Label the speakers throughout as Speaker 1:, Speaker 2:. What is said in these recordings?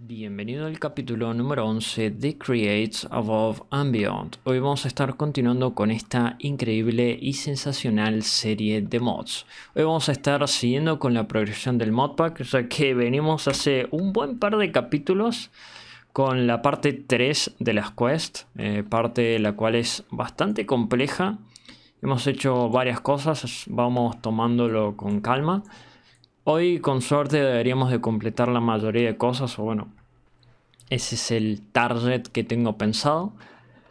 Speaker 1: Bienvenido al capítulo número 11 de Creates Above and Beyond. Hoy vamos a estar continuando con esta increíble y sensacional serie de mods. Hoy vamos a estar siguiendo con la progresión del modpack, O sea que venimos hace un buen par de capítulos con la parte 3 de las quests, eh, parte la cual es bastante compleja. Hemos hecho varias cosas, vamos tomándolo con calma. Hoy con suerte deberíamos de completar la mayoría de cosas, o bueno, ese es el target que tengo pensado.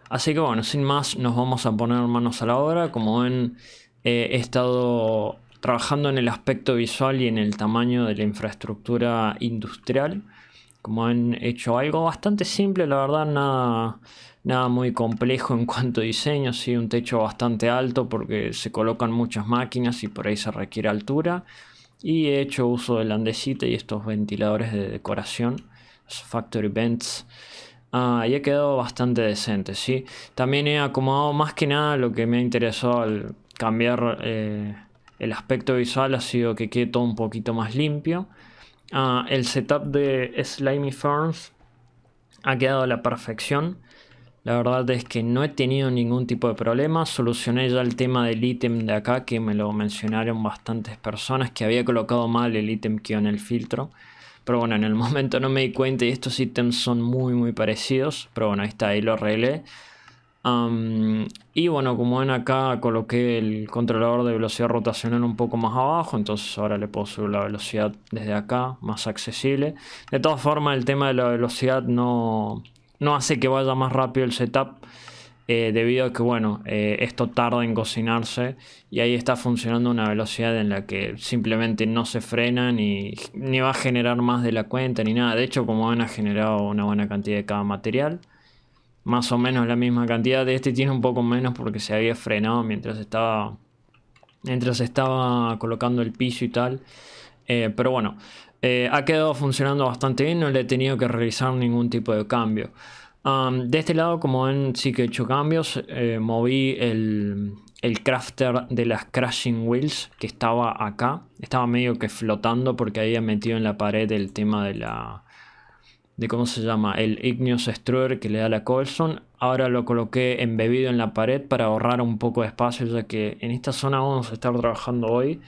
Speaker 1: Así que bueno, sin más nos vamos a poner manos a la obra. Como ven, eh, he estado trabajando en el aspecto visual y en el tamaño de la infraestructura industrial. Como han hecho algo bastante simple, la verdad, nada, nada muy complejo en cuanto a diseño. Sí, un techo bastante alto porque se colocan muchas máquinas y por ahí se requiere altura. Y he hecho uso del andesite y estos ventiladores de decoración, factory vents. Ah, y he quedado bastante decente, ¿sí? También he acomodado más que nada lo que me ha interesado al cambiar eh, el aspecto visual ha sido que quede todo un poquito más limpio. Ah, el setup de Slimy Ferns ha quedado a la perfección. La verdad es que no he tenido ningún tipo de problema. Solucioné ya el tema del ítem de acá que me lo mencionaron bastantes personas que había colocado mal el ítem que en el filtro. Pero bueno, en el momento no me di cuenta y estos ítems son muy muy parecidos. Pero bueno, ahí está, ahí lo arreglé. y bueno, como ven acá coloqué el controlador de velocidad rotacional un poco más abajo, entonces ahora le puedo subir la velocidad desde acá, más accesible. De todas formas, el tema de la velocidad no, no hace que vaya más rápido el setup. Eh, debido a que bueno, eh, esto tarda en cocinarse y ahí está funcionando una velocidad en la que simplemente no se frena ni, va a generar más de la cuenta ni nada. De hecho, como van a generado una buena cantidad de cada material. Más o menos la misma cantidad. De este tiene un poco menos porque se había frenado mientras estaba. Mientras estaba colocando el piso y tal. Eh, pero bueno, eh, ha quedado funcionando bastante bien, no le he tenido que realizar ningún tipo de cambio. de este lado, como ven, sí que he hecho cambios. Eh, moví el, crafter de las crashing wheels que estaba acá. Estaba medio que flotando porque había metido en la pared el tema de la... De cómo se llama, el Igneous Struer que le da la Colson. Ahora lo coloqué embebido en la pared para ahorrar un poco de espacio, ya que en esta zona vamos a estar trabajando hoy.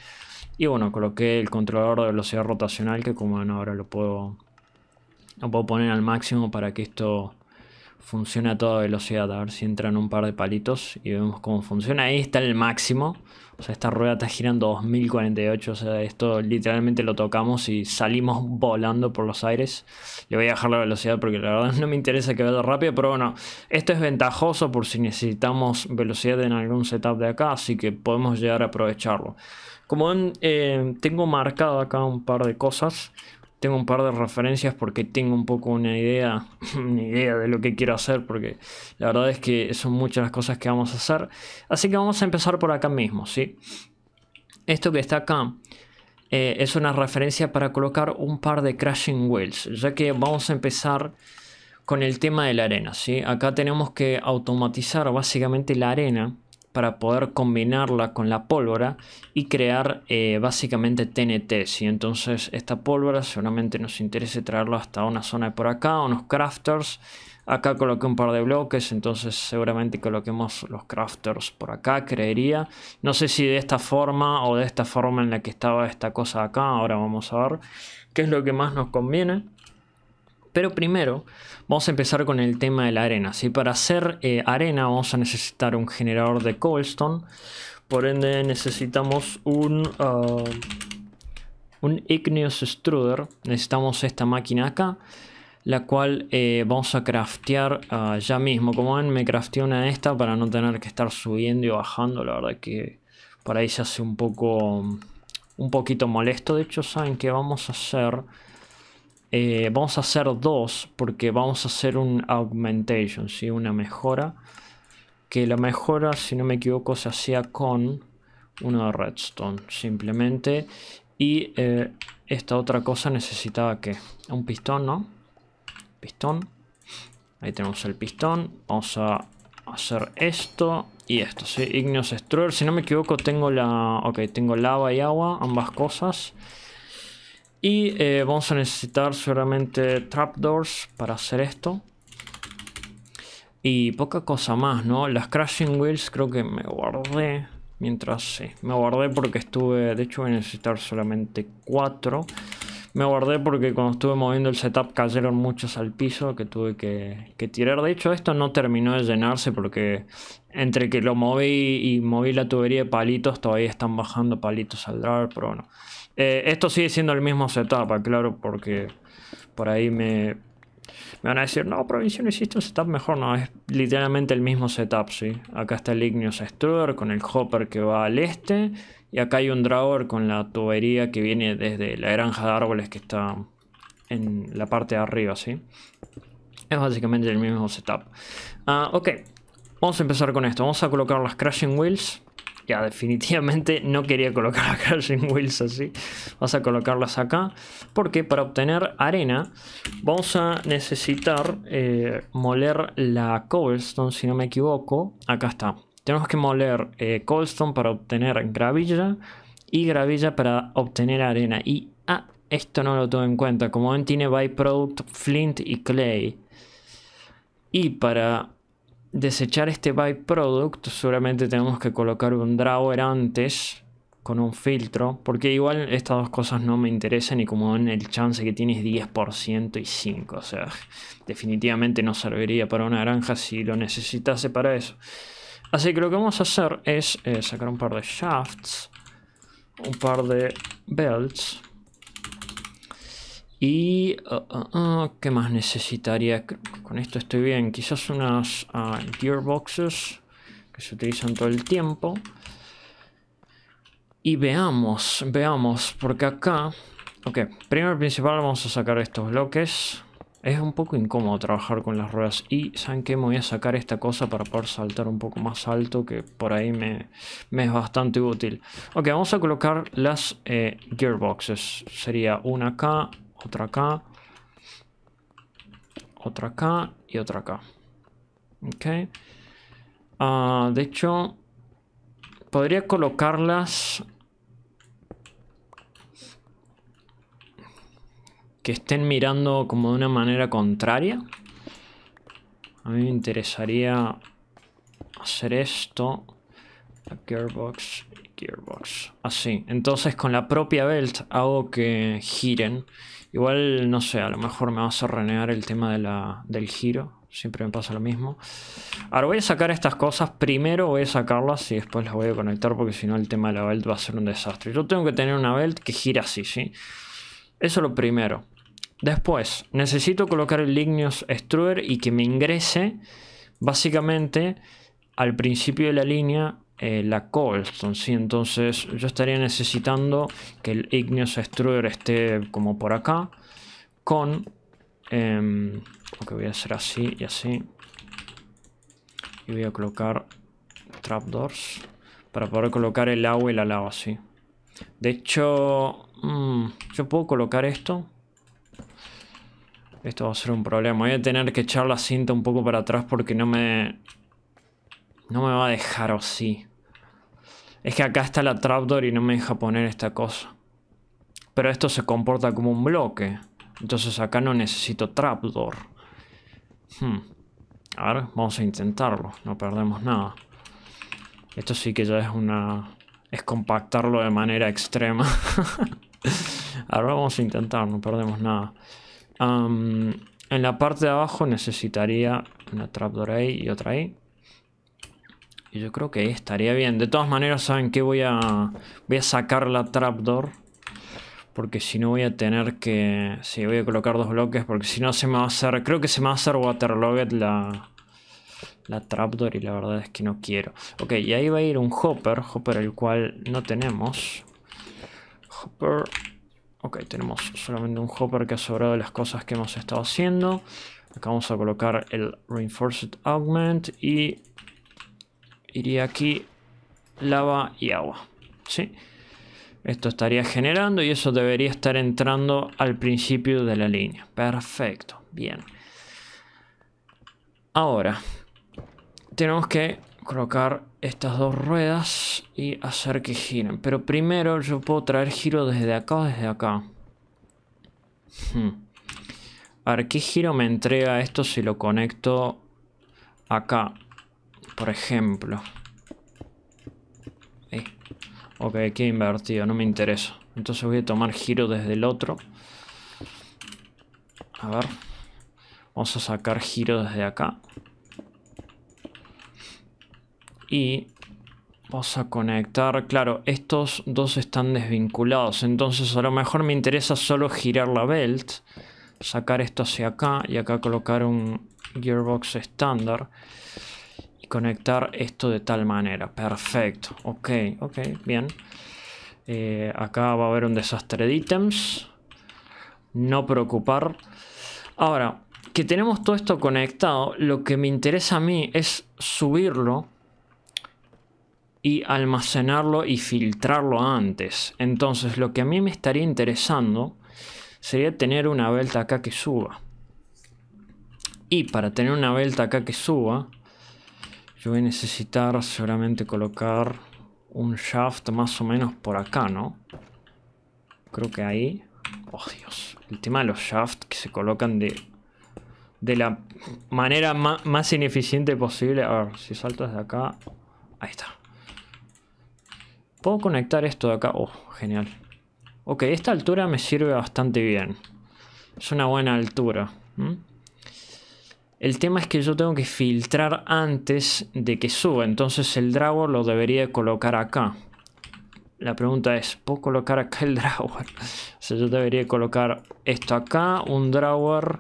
Speaker 1: Y bueno, coloqué el controlador de velocidad rotacional que como ven ahora lo puedo, puedo poner al máximo para que esto funcione a toda velocidad. A ver si entran un par de palitos y vemos cómo funciona. Ahí está el máximo. O sea, esta rueda está girando 2048. O sea, esto literalmente lo tocamos y salimos volando por los aires. Le voy a dejar la velocidad porque la verdad no me interesa que vaya rápido. Pero bueno, esto es ventajoso por si necesitamos velocidad en algún setup de acá. Así que podemos llegar a aprovecharlo. Como ven, em, tengo marcado acá un par de cosas. Tengo un par de referencias porque tengo un poco una idea, una idea de lo que quiero hacer. Porque la verdad es que son muchas las cosas que vamos a hacer. Así que vamos a empezar por acá mismo, ¿sí? Esto que está acá eh, es una referencia para colocar un par de crashing wheels. Ya que vamos a empezar con el tema de la arena, ¿sí? Acá tenemos que automatizar básicamente la arena para poder combinarla con la pólvora y crear eh, básicamente TNT. Si Entonces esta pólvora seguramente nos interese traerla hasta una zona de por acá, unos crafters. Acá coloqué un par de bloques, entonces seguramente coloquemos los crafters por acá, creería. No sé si de esta forma o de esta forma en la que estaba esta cosa acá, ahora vamos a ver qué es lo que más nos conviene. Pero primero vamos a empezar con el tema de la arena. ¿sí? Para hacer eh, arena vamos a necesitar un generador de cobblestone. Por ende necesitamos un, ah, un Igneous extruder. Necesitamos esta máquina acá. La cual eh, vamos a craftear ah, ya mismo. Como ven me crafteé una de esta para no tener que estar subiendo y bajando. La verdad que para ahí se hace un poco... Un poquito molesto. De hecho saben qué vamos a hacer... Eh, vamos a hacer dos porque vamos a hacer un augmentation, ¿sí? una mejora. Que la mejora, si no me equivoco, se hacía con uno de redstone, simplemente. Y eh, esta otra cosa necesitaba que un pistón, ¿no? Pistón. Ahí tenemos el pistón. Vamos a hacer esto y esto, ¿sí? Igneous Destroyer. si no me equivoco, tengo la... Ok, tengo lava y agua, ambas cosas. Y eh, vamos a necesitar solamente trapdoors para hacer esto. Y poca cosa más, ¿no? Las crashing wheels creo que me guardé. Mientras sí, me guardé porque estuve... De hecho voy a necesitar solamente cuatro Me guardé porque cuando estuve moviendo el setup cayeron muchos al piso que tuve que, que tirar. De hecho esto no terminó de llenarse porque entre que lo moví y moví la tubería de palitos todavía están bajando palitos al driver, pero bueno. Eh, esto sigue siendo el mismo setup, claro, porque por ahí me, van a decir, no, Provincia no hiciste un setup mejor. No, es literalmente el mismo setup, ¿sí? Acá está el Igneous Struder con el Hopper que va al este. Y acá hay un Drawer con la tubería que viene desde la granja de árboles que está en la parte de arriba, ¿sí? Es básicamente el mismo setup. Ah, ok, vamos a empezar con esto. Vamos a colocar las Crashing Wheels ya definitivamente no quería colocar a Carson Wheels así. Vas a colocarlas acá. Porque para obtener arena vamos a necesitar eh, moler la cobblestone, si no me equivoco. Acá está. Tenemos que moler eh, cobblestone para obtener gravilla y gravilla para obtener arena. Y ah, esto no lo tuve en cuenta. Como ven tiene byproduct flint y clay. Y para desechar este byproduct, seguramente tenemos que colocar un drawer antes con un filtro, porque igual estas dos cosas no me interesan y como en el chance que tienes 10% y 5, o sea, definitivamente no serviría para una granja si lo necesitase para eso. Así que lo que vamos a hacer es eh, sacar un par de shafts, un par de belts, y... Uh, uh, uh, ¿Qué más necesitaría? con esto estoy bien. Quizás unas ah, gearboxes que se utilizan todo el tiempo. Y veamos, veamos, porque acá... Ok, primero principal vamos a sacar estos bloques. Es un poco incómodo trabajar con las ruedas. Y, ¿saben que Me voy a sacar esta cosa para poder saltar un poco más alto, que por ahí me, es bastante útil. Ok, vamos a colocar las eh, gearboxes. Sería una acá, otra acá, otra acá y otra acá. Ok. Ah, de hecho, podría colocarlas que estén mirando como de una manera contraria. A mí me interesaría hacer esto. La gearbox, gearbox. Así. Entonces con la propia belt hago que giren. Igual, no sé, a lo mejor me vas a renegar el tema de la, del giro. Siempre me pasa lo mismo. Ahora voy a sacar estas cosas. Primero voy a sacarlas y después las voy a conectar porque si no el tema de la belt va a ser un desastre. Yo tengo que tener una belt que gira así, ¿sí? Eso es lo primero. Después, necesito colocar el Lignius extruder y que me ingrese básicamente al principio de la línea eh, la la sí Entonces yo estaría necesitando que el Igneous Extruder esté como por acá con... lo em, que voy a hacer así y así. Y voy a colocar trapdoors para poder colocar el agua y la lava así. De hecho, mm, yo puedo colocar esto. Esto va a ser un problema. Voy a tener que echar la cinta un poco para atrás porque no me... No me va a dejar así. Es que acá está la trapdoor y no me deja poner esta cosa. Pero esto se comporta como un bloque. Entonces acá no necesito trapdoor. Hmm. A ver, vamos a intentarlo. No perdemos nada. Esto sí que ya es una... Es compactarlo de manera extrema. Ahora vamos a intentar, no perdemos nada. en la parte de abajo necesitaría una trapdoor ahí y otra ahí. Y yo creo que estaría bien. De todas maneras, ¿saben qué? Voy a, a sacar la trapdoor. Porque si no voy a tener que... Sí, voy a colocar dos bloques. Porque si no se me va a hacer... Creo que se me va a hacer Waterlogged la... La trapdoor y la verdad es que no quiero. Ok, y ahí va a ir un hopper. Hopper el cual no tenemos. Hopper... Ok, tenemos solamente un hopper que ha sobrado de las cosas que hemos estado haciendo. Acá vamos a colocar el Reinforced Augment y iría aquí lava y agua. ¿sí? Esto estaría generando y eso debería estar entrando al principio de la línea. Perfecto, bien. Ahora, tenemos que colocar estas dos ruedas y hacer que giren. Pero primero yo puedo traer giro desde acá o desde acá. Hmm. A ver, ¿qué giro me entrega esto si lo conecto acá? Por ejemplo. Ok, aquí invertido, no me interesa. Entonces voy a tomar giro desde el otro. A ver. Vamos a sacar giro desde acá. Y vamos a conectar. Claro, estos dos están desvinculados. Entonces a lo mejor me interesa solo girar la belt. Sacar esto hacia acá y acá colocar un gearbox estándar conectar esto de tal manera. Perfecto. Ok, ok, bien. Eh, acá va a haber un desastre de ítems. No preocupar. Ahora, que tenemos todo esto conectado, lo que me interesa a mí es subirlo y almacenarlo y filtrarlo antes. Entonces, lo que a mí me estaría interesando sería tener una vuelta acá que suba. Y para tener una vuelta acá que suba, yo voy a necesitar seguramente colocar un shaft más o menos por acá, ¿no? Creo que ahí... Oh, Dios. El tema de los shafts que se colocan de, de la manera más ineficiente posible. A ver, si salto desde acá... Ahí está. ¿Puedo conectar esto de acá? Oh, genial. Ok, esta altura me sirve bastante bien. Es una buena altura. El tema es que yo tengo que filtrar antes de que suba, entonces el drawer lo debería colocar acá. La pregunta es, ¿puedo colocar acá el drawer? o sea, yo debería colocar esto acá, un drawer...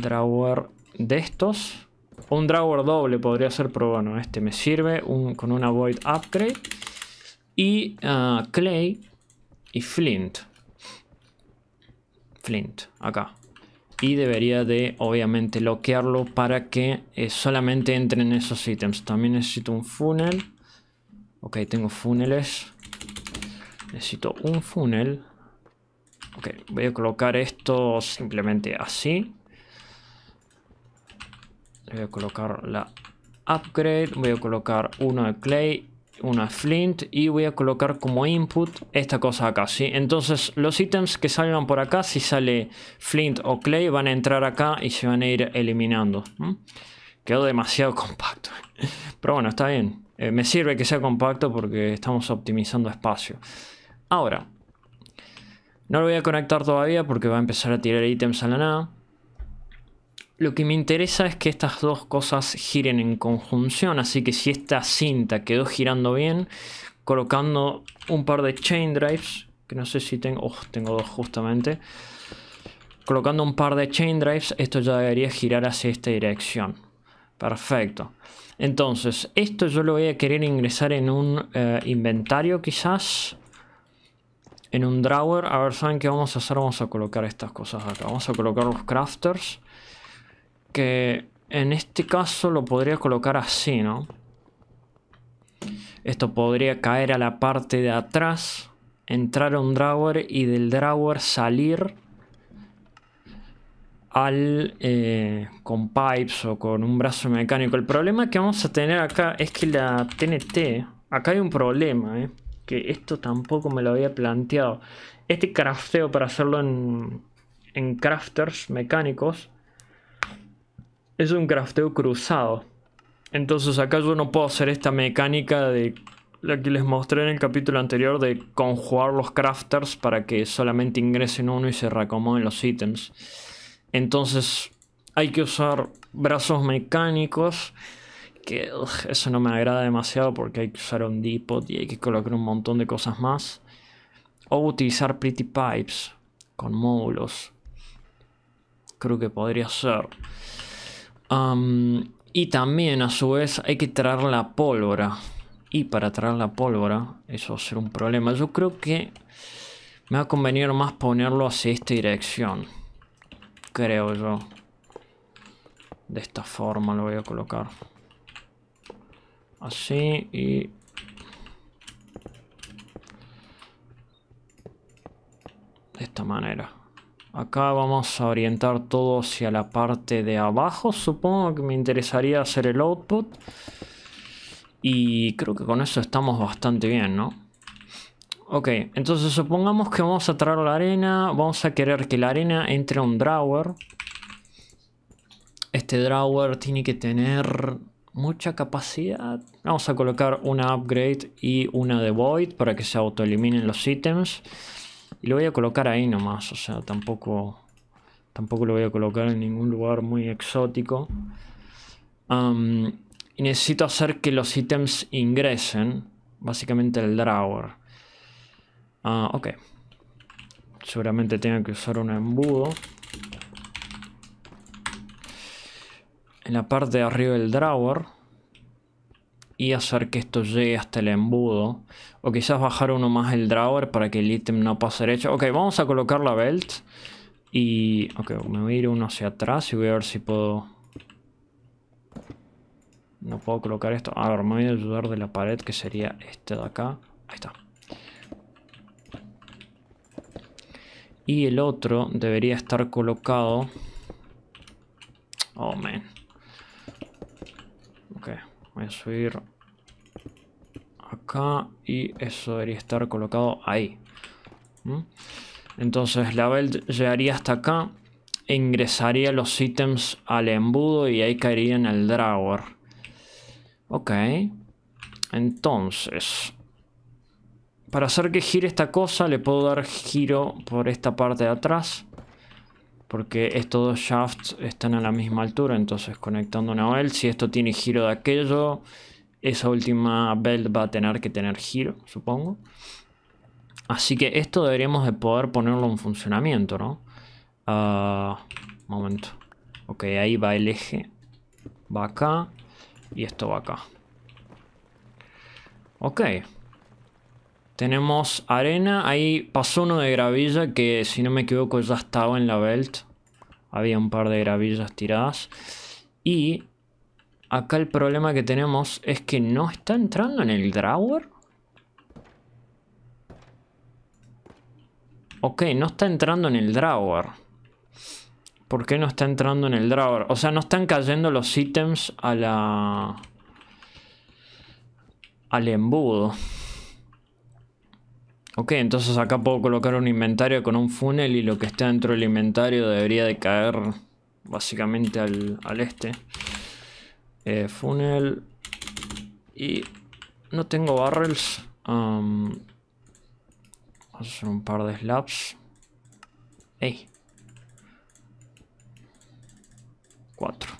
Speaker 1: Drawer de estos. Un drawer doble podría ser, pero bueno, este me sirve con una void upgrade. Y ah, clay y flint. Flint, acá y debería de obviamente bloquearlo para que eh, solamente entren esos ítems. También necesito un funnel. Ok, tengo funnels Necesito un funnel. Ok, voy a colocar esto simplemente así. Voy a colocar la upgrade. Voy a colocar uno de clay una flint y voy a colocar como input esta cosa acá, ¿sí? Entonces los ítems que salgan por acá, si sale flint o clay, van a entrar acá y se van a ir eliminando. Quedó demasiado compacto. Pero bueno, está bien. Eh, me sirve que sea compacto porque estamos optimizando espacio. Ahora, no lo voy a conectar todavía porque va a empezar a tirar ítems a la nada. Lo que me interesa es que estas dos cosas giren en conjunción, así que si esta cinta quedó girando bien, colocando un par de chain drives, que no sé si tengo, oh, tengo dos justamente, colocando un par de chain drives, esto ya debería girar hacia esta dirección. Perfecto. Entonces, esto yo lo voy a querer ingresar en un eh, inventario quizás. En un drawer. A ver, ¿saben qué vamos a hacer? Vamos a colocar estas cosas acá. Vamos a colocar los crafters en este caso lo podría colocar así, ¿no? Esto podría caer a la parte de atrás, entrar a un drawer y del drawer salir al eh, con pipes o con un brazo mecánico. El problema que vamos a tener acá es que la TNT, acá hay un problema, ¿eh? que esto tampoco me lo había planteado. Este crafteo para hacerlo en, en crafters mecánicos es un crafteo cruzado. Entonces acá yo no puedo hacer esta mecánica de la que les mostré en el capítulo anterior de conjugar los crafters para que solamente ingresen uno y se reacomoden los ítems. Entonces hay que usar brazos mecánicos, que eso no me agrada demasiado porque hay que usar un depot y hay que colocar un montón de cosas más. O utilizar pretty pipes con módulos. Creo que podría ser y también a su vez hay que traer la pólvora. Y para traer la pólvora, eso va a ser un problema. Yo creo que me va a convenir más ponerlo hacia esta dirección. Creo yo. De esta forma lo voy a colocar. Así y... De esta manera. Acá vamos a orientar todo hacia la parte de abajo. Supongo que me interesaría hacer el output. Y creo que con eso estamos bastante bien, ¿no? Ok, entonces supongamos que vamos a traer la arena. Vamos a querer que la arena entre a un drawer. Este drawer tiene que tener mucha capacidad. Vamos a colocar una upgrade y una de void para que se autoeliminen los ítems. Y lo voy a colocar ahí nomás, o sea, tampoco, tampoco lo voy a colocar en ningún lugar muy exótico. y necesito hacer que los ítems ingresen, básicamente el drawer. Ah, ok. Seguramente tenga que usar un embudo. En la parte de arriba del drawer y hacer que esto llegue hasta el embudo. O quizás bajar uno más el drawer para que el ítem no pase derecho. Ok, vamos a colocar la belt. Y... Ok, me voy a ir uno hacia atrás y voy a ver si puedo... No puedo colocar esto. A ver, me voy a ayudar de la pared que sería este de acá. Ahí está. Y el otro debería estar colocado... Oh, man. Voy a subir acá y eso debería estar colocado ahí. Entonces la belt llegaría hasta acá, e ingresaría los ítems al embudo y ahí caería en el drawer. Ok. Entonces, para hacer que gire esta cosa le puedo dar giro por esta parte de atrás porque estos dos shafts están a la misma altura, entonces conectando una belt, si esto tiene giro de aquello, esa última belt va a tener que tener giro, supongo. Así que esto deberíamos de poder ponerlo en funcionamiento, ¿no? Ah, momento. Ok, ahí va el eje. Va acá. Y esto va acá. Ok. Tenemos arena. Ahí pasó uno de gravilla que, si no me equivoco, ya estaba en la belt. Había un par de gravillas tiradas. Y acá el problema que tenemos es que no está entrando en el drawer. Ok, no está entrando en el drawer. ¿Por qué no está entrando en el drawer? O sea, no están cayendo los ítems a la... Al embudo. Ok, entonces acá puedo colocar un inventario con un funnel y lo que esté dentro del inventario debería de caer básicamente al, al este. Eh, funnel. Y no tengo barrels. vamos a hacer un par de slabs. Ey. Cuatro.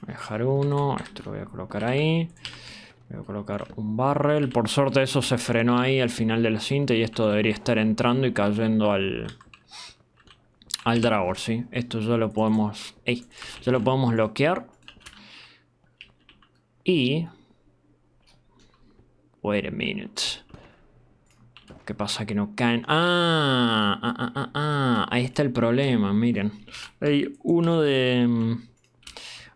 Speaker 1: Voy a dejar uno. Esto lo voy a colocar ahí. Voy a colocar un barrel. Por suerte eso se frenó ahí al final de la cinta y esto debería estar entrando y cayendo al... Al dragor, ¿sí? Esto ya lo podemos... Ey, ya lo podemos bloquear. Y... Wait a minute. ¿Qué pasa? Que no caen. ¡Ah! ah, ah, ah, ah. Ahí está el problema, miren. Hay uno de... Mm,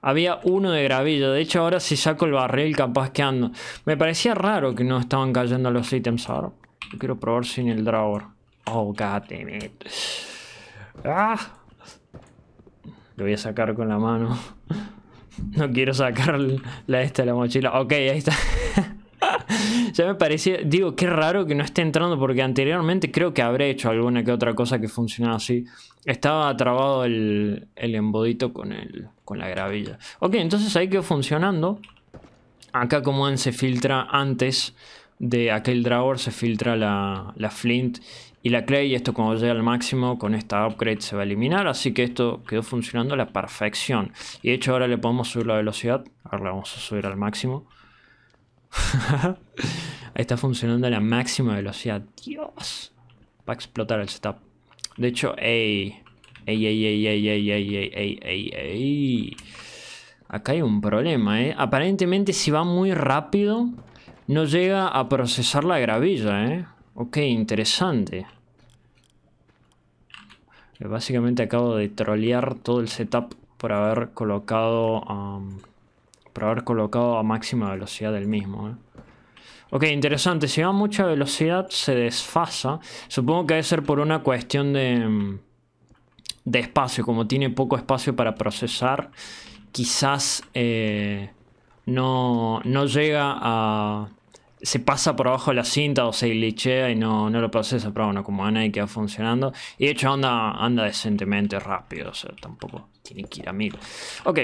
Speaker 1: había uno de gravillo. De hecho, ahora si saco el barril, capaz que ando. Me parecía raro que no estaban cayendo los ítems ahora. quiero probar sin el drawer. Oh, god ¡Ah! Lo voy a sacar con la mano. No quiero sacar la esta de la mochila. Ok, ahí está. ya me parecía, digo, qué raro que no esté entrando porque anteriormente creo que habré hecho alguna que otra cosa que funcionaba así. Estaba trabado el, embodito con, con la gravilla. Ok, entonces ahí quedó funcionando. Acá como ven se filtra antes de aquel drawer, se filtra la, la flint y la clay. Y esto cuando llega al máximo con esta upgrade se va a eliminar. Así que esto quedó funcionando a la perfección. Y de hecho ahora le podemos subir la velocidad. Ahora la vamos a subir al máximo. Está funcionando a la máxima velocidad. Dios. Va a explotar el setup. De hecho, ey. Ey, ey, ey, ey, ey, ey, ey, ey, ey, Acá hay un problema, ¿eh? Aparentemente si va muy rápido, no llega a procesar la gravilla, ¿eh? Ok, interesante. Básicamente acabo de trolear todo el setup por haber colocado haber colocado a máxima velocidad del mismo. ¿eh? Ok, interesante. Si va a mucha velocidad se desfasa. Supongo que debe ser por una cuestión de, mm, espacio. Como tiene poco espacio para procesar, quizás eh, no, no llega a... Se pasa por abajo la cinta o se glitchea y no, lo procesa. Pero bueno, como anda y queda funcionando. Y de hecho anda, anda decentemente rápido. O sea, tampoco tiene que ir a mil. Ok.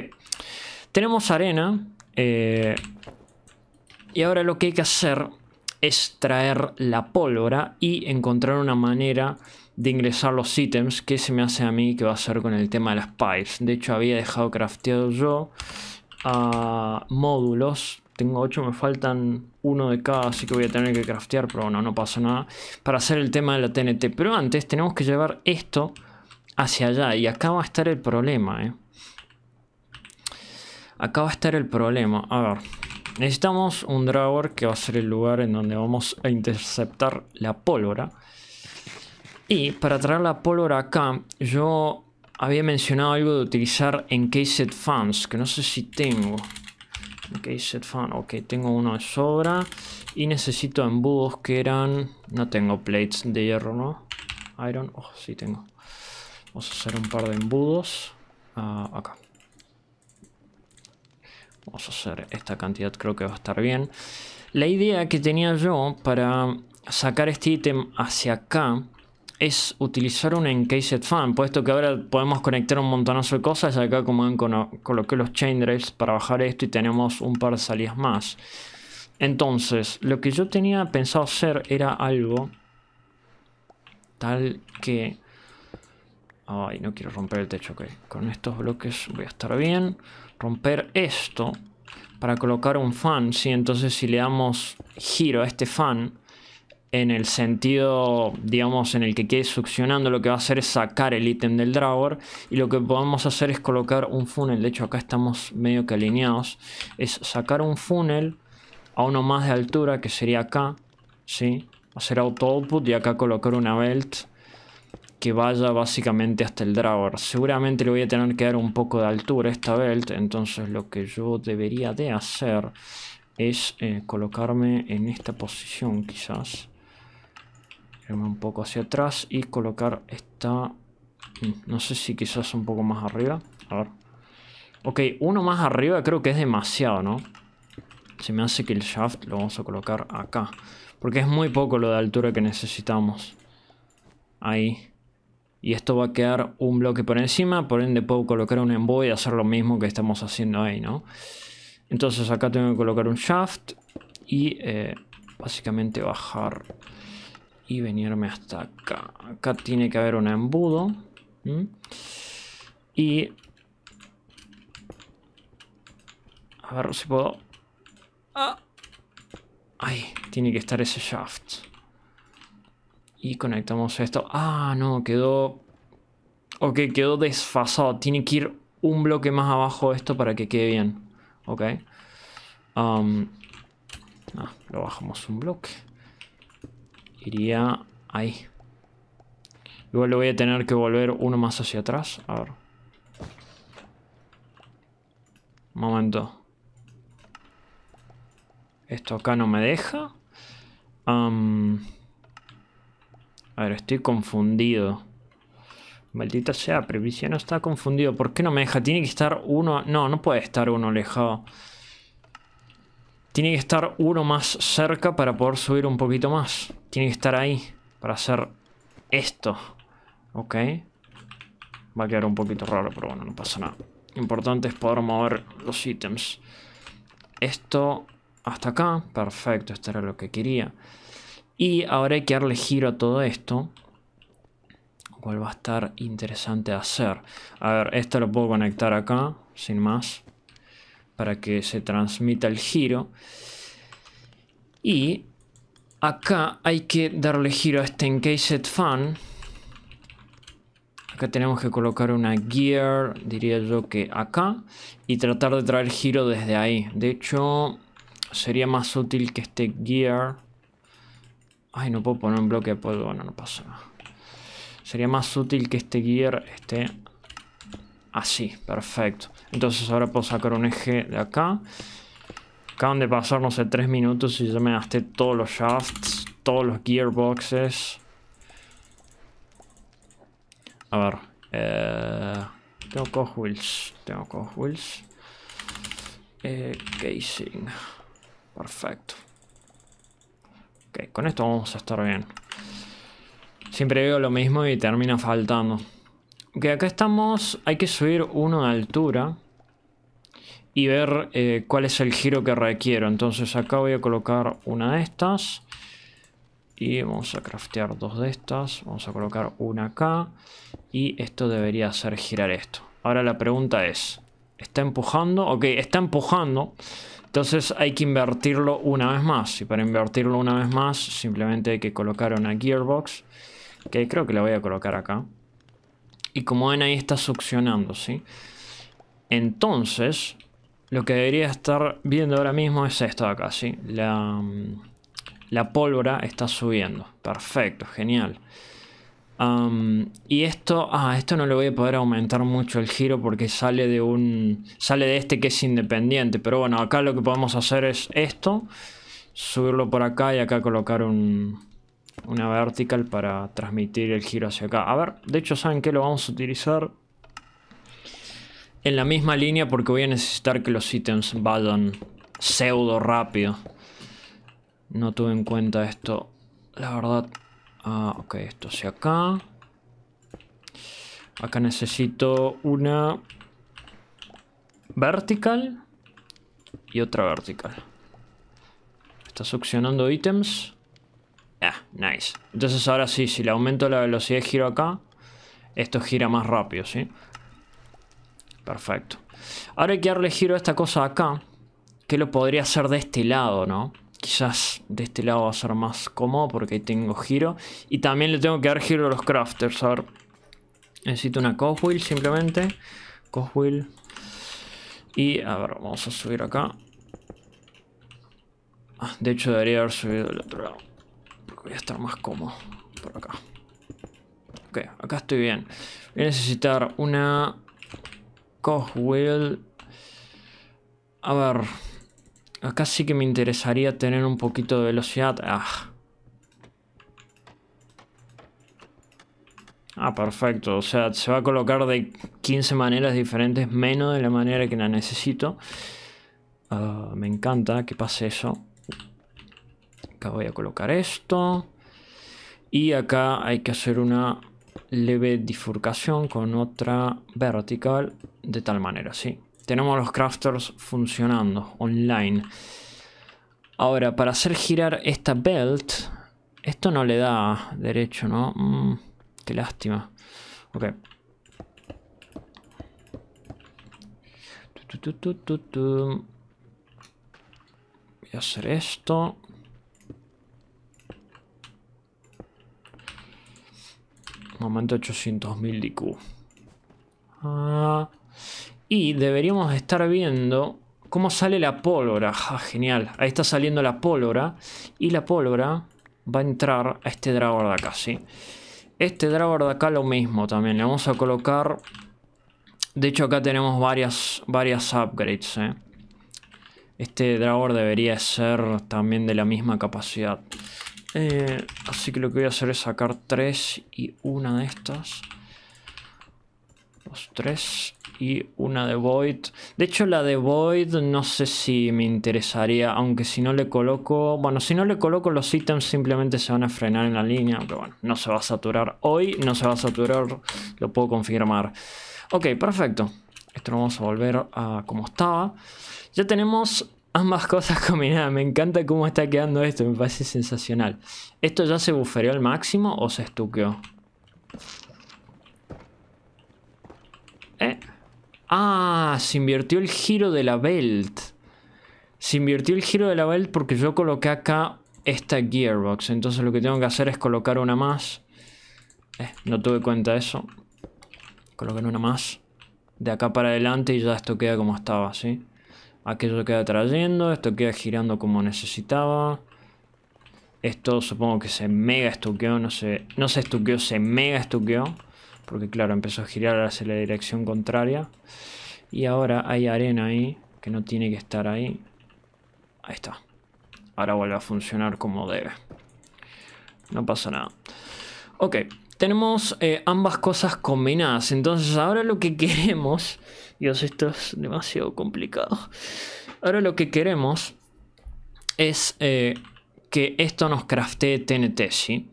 Speaker 1: Tenemos arena. Eh, y ahora lo que hay que hacer es traer la pólvora y encontrar una manera de ingresar los ítems que se me hace a mí que va a ser con el tema de las pipes. De hecho había dejado crafteado yo ah, módulos. Tengo 8, me faltan uno de cada, así que voy a tener que craftear, pero bueno, no pasa nada. Para hacer el tema de la TNT. Pero antes tenemos que llevar esto hacia allá y acá va a estar el problema, ¿eh? Acá va a estar el problema. A ver. Necesitamos un drawer que va a ser el lugar en donde vamos a interceptar la pólvora. Y para traer la pólvora acá, yo había mencionado algo de utilizar encased fans, que no sé si tengo. Encased fans, ok, tengo uno de sobra. Y necesito embudos que eran... No tengo plates de hierro, ¿no? Iron, oh, sí tengo. Vamos a hacer un par de embudos. Ah, acá. Vamos a hacer esta cantidad, creo que va a estar bien. La idea que tenía yo para sacar este ítem hacia acá es utilizar un encased fan, puesto que ahora podemos conectar un montonazo de cosas. Acá como ven coloqué los chain drives para bajar esto y tenemos un par de salidas más. Entonces, lo que yo tenía pensado hacer era algo tal que... Ay, no quiero romper el techo, ok. Con estos bloques voy a estar bien romper esto para colocar un fan, Entonces si le damos giro a este fan en el sentido, digamos, en el que quede succionando, lo que va a hacer es sacar el ítem del drawer y lo que podemos hacer es colocar un funnel, de hecho acá estamos medio que alineados, es sacar un funnel a uno más de altura que sería acá, ¿sí? Hacer auto output y acá colocar una belt que vaya básicamente hasta el drawer. Seguramente le voy a tener que dar un poco de altura a esta belt, entonces lo que yo debería de hacer es eh, colocarme en esta posición quizás. Irme un poco hacia atrás y colocar esta... Mm, no sé si quizás un poco más arriba. A ver. Ok, uno más arriba creo que es demasiado, ¿no? Se me hace que el shaft lo vamos a colocar acá. Porque es muy poco lo de altura que necesitamos. Ahí y esto va a quedar un bloque por encima, por ende puedo colocar un embudo y hacer lo mismo que estamos haciendo ahí, ¿no? Entonces acá tengo que colocar un shaft y eh, básicamente bajar y venirme hasta acá. Acá tiene que haber un embudo. Y... A ver si puedo... Ah. Ahí, tiene que estar ese shaft. Y conectamos esto. Ah, no, quedó... Ok, quedó desfasado. Tiene que ir un bloque más abajo esto para que quede bien. Ok. Um, ah, lo bajamos un bloque. Iría ahí. Igual lo voy a tener que volver uno más hacia atrás. A ver. momento. Esto acá no me deja. Um, a ver, estoy confundido. Maldita sea, no está confundido. ¿Por qué no me deja? Tiene que estar uno... No, no puede estar uno alejado. Tiene que estar uno más cerca para poder subir un poquito más. Tiene que estar ahí para hacer esto. Ok. Va a quedar un poquito raro, pero bueno, no pasa nada. importante es poder mover los ítems. Esto hasta acá. Perfecto, esto era lo que quería. Y ahora hay que darle giro a todo esto. Lo cual va a estar interesante hacer. A ver, esto lo puedo conectar acá, sin más. Para que se transmita el giro. Y acá hay que darle giro a este encased fan. Acá tenemos que colocar una gear, diría yo que acá. Y tratar de traer giro desde ahí. De hecho, sería más útil que este gear Ay, no puedo poner un bloque de Bueno, no pasa nada. Sería más útil que este gear esté así. Perfecto. Entonces ahora puedo sacar un eje de acá. Acaban de pasar, no sé, tres minutos y ya me gasté todos los shafts, todos los gearboxes. A ver. Eh, tengo cochwheels. Tengo eh, casing. Perfecto con esto vamos a estar bien. Siempre veo lo mismo y termina faltando. Ok, acá estamos. Hay que subir uno de altura. Y ver eh, cuál es el giro que requiero. Entonces acá voy a colocar una de estas. Y vamos a craftear dos de estas. Vamos a colocar una acá. Y esto debería hacer girar esto. Ahora la pregunta es... ¿Está empujando? Ok, está empujando. Entonces hay que invertirlo una vez más. Y para invertirlo una vez más, simplemente hay que colocar una gearbox. Que creo que la voy a colocar acá. Y como ven ahí está succionando, ¿sí? Entonces, lo que debería estar viendo ahora mismo es esto de acá, ¿sí? La, mm, la pólvora está subiendo. Perfecto, genial y esto, ah, esto no le voy a poder aumentar mucho el giro porque sale de un, sale de este que es independiente. Pero bueno, acá lo que podemos hacer es esto, subirlo por acá y acá colocar un, una vertical para transmitir el giro hacia acá. A ver, de hecho, ¿saben qué? Lo vamos a utilizar en la misma línea porque voy a necesitar que los ítems vayan pseudo rápido. No tuve en cuenta esto, la verdad. Ah, ok, esto hacia acá. Acá necesito una vertical y otra vertical. Está succionando ítems. Ah, nice. Entonces ahora sí, si le aumento la velocidad de giro acá, esto gira más rápido, ¿sí? Perfecto. Ahora hay que darle giro a esta cosa acá, que lo podría hacer de este lado, ¿no? quizás de este lado va a ser más cómodo porque ahí tengo giro. Y también le tengo que dar giro a los crafters. A ver, necesito una coswheel simplemente. Cogwheel. Y a ver, vamos a subir acá. Ah, de hecho debería haber subido del otro lado. Porque voy a estar más cómodo por acá. Ok, acá estoy bien. Voy a necesitar una cogwheel. A ver, Acá sí que me interesaría tener un poquito de velocidad. Ah. ah perfecto. O sea, se va a colocar de 15 maneras diferentes, menos de la manera que la necesito. Ah, me encanta que pase eso. Acá voy a colocar esto. Y acá hay que hacer una leve difurcación con otra vertical de tal manera, ¿sí? Tenemos los crafters funcionando online. Ahora, para hacer girar esta belt, esto no le da derecho, ¿no? Mm, qué lástima. Ok. Voy a hacer esto. Momento 800.000 mil Ah. Y deberíamos estar viendo cómo sale la pólvora. Ah, genial. Ahí está saliendo la pólvora. Y la pólvora va a entrar a este dragón de acá, ¿sí? Este dragón de acá lo mismo también. Le vamos a colocar... De hecho acá tenemos varias, varias upgrades, ¿eh? Este dragón debería ser también de la misma capacidad. Eh, así que lo que voy a hacer es sacar tres y una de estas. los tres y una de Void. De hecho, la de Void no sé si me interesaría, aunque si no le coloco... Bueno, si no le coloco los ítems simplemente se van a frenar en la línea, pero bueno, no se va a saturar hoy, no se va a saturar, lo puedo confirmar. Ok, perfecto. Esto lo vamos a volver a como estaba. Ya tenemos ambas cosas combinadas. Me encanta cómo está quedando esto, me parece sensacional. ¿Esto ya se buferió al máximo o se estuqueó? Eh... Ah, se invirtió el giro de la belt. Se invirtió el giro de la belt porque yo coloqué acá esta gearbox. Entonces lo que tengo que hacer es colocar una más. Eh, no tuve cuenta de eso. Colocar una más. De acá para adelante y ya esto queda como estaba, ¿sí? Aquello queda trayendo, esto queda girando como necesitaba. Esto supongo que se mega estuqueó, no sé. No se estuqueó, se mega estuqueó. Porque claro, empezó a girar hacia la dirección contraria. Y ahora hay arena ahí, que no tiene que estar ahí. Ahí está. Ahora vuelve a funcionar como debe. No pasa nada. Ok, tenemos eh, ambas cosas combinadas. Entonces ahora lo que queremos... Dios, esto es demasiado complicado. Ahora lo que queremos es eh, que esto nos craftee TNT, ¿sí?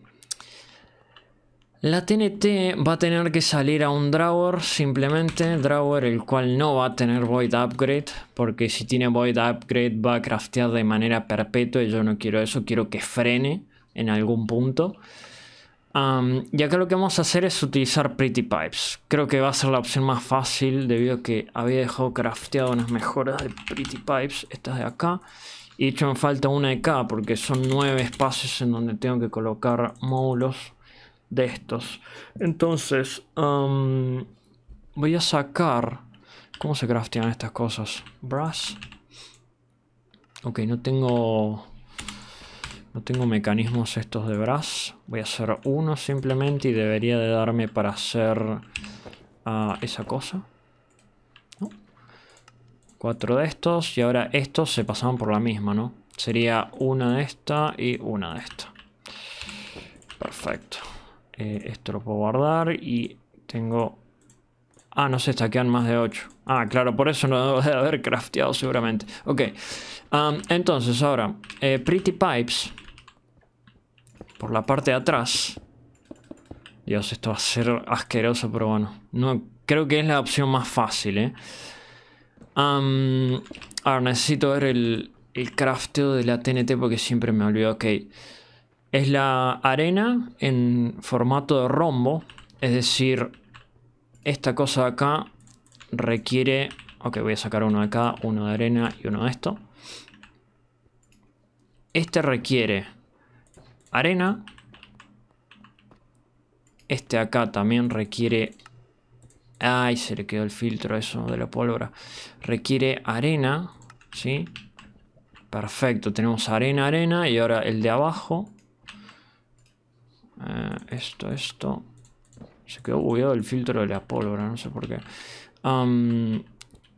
Speaker 1: La TNT va a tener que salir a un drawer, simplemente. Drawer el cual no va a tener Void Upgrade, porque si tiene Void Upgrade va a craftear de manera perpetua y yo no quiero eso, quiero que frene en algún punto. y acá lo que vamos a hacer es utilizar Pretty Pipes. Creo que va a ser la opción más fácil debido a que había dejado crafteado unas mejoras de Pretty Pipes, estas de acá. Y de hecho me falta una de acá porque son nueve espacios en donde tengo que colocar módulos de estos. Entonces, um, voy a sacar... ¿Cómo se craftean estas cosas? Brass. Ok, no tengo... No tengo mecanismos estos de brass. Voy a hacer uno simplemente y debería de darme para hacer ah, esa cosa. Cuatro de estos y ahora estos se pasaban por la misma, ¿no? Sería una de esta y una de esta. Perfecto. Eh, esto lo puedo guardar y tengo... Ah, no sé, quedan más de 8. Ah, claro, por eso no debo de haber crafteado seguramente. Ok, um, entonces ahora, eh, Pretty Pipes, por la parte de atrás. Dios, esto va a ser asqueroso, pero bueno. No, creo que es la opción más fácil, ¿eh? Um, necesito ver el, el crafteo de la TNT porque siempre me olvido. Ok. Es la arena en formato de rombo. Es decir, esta cosa de acá requiere... Ok, voy a sacar uno de acá, uno de arena y uno de esto. Este requiere arena. Este acá también requiere... Ay, se le quedó el filtro eso de la pólvora. Requiere arena, ¿sí? Perfecto, tenemos arena, arena y ahora el de abajo eh, esto, esto. Se quedó bugueado el filtro de la pólvora, no sé por qué.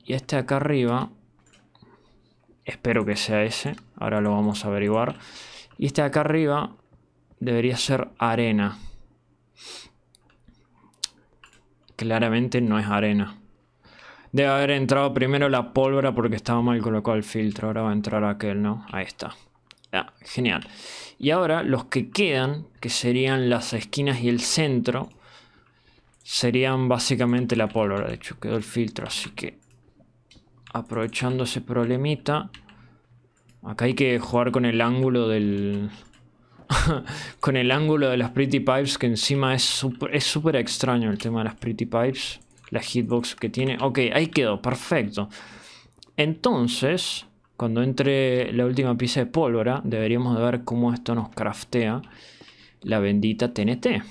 Speaker 1: y este acá arriba. Espero que sea ese. Ahora lo vamos a averiguar. Y este acá arriba debería ser arena. Claramente no es arena. Debe haber entrado primero la pólvora porque estaba mal colocado el filtro. Ahora va a entrar aquel, ¿no? Ahí está. genial. Y ahora los que quedan, que serían las esquinas y el centro, serían básicamente la pólvora. De hecho, quedó el filtro, así que aprovechando ese problemita, acá hay que jugar con el ángulo del... con el ángulo de las Pretty Pipes, que encima es súper es super extraño el tema de las Pretty Pipes. La hitbox que tiene. Ok, ahí quedó, perfecto. Entonces, cuando entre la última pieza de pólvora, deberíamos de ver cómo esto nos craftea la bendita TNT.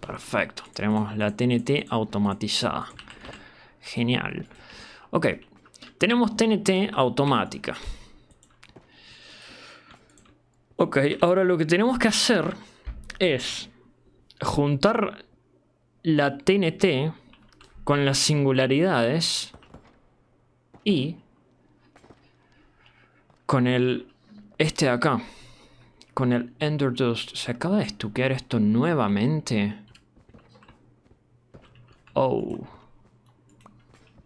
Speaker 1: Perfecto, tenemos la TNT automatizada. Genial. Ok, tenemos TNT automática. Ok, ahora lo que tenemos que hacer es juntar la TNT con las singularidades y con el este de acá. Con el Ender Dust. ¿Se acaba de estuquear esto nuevamente? Oh.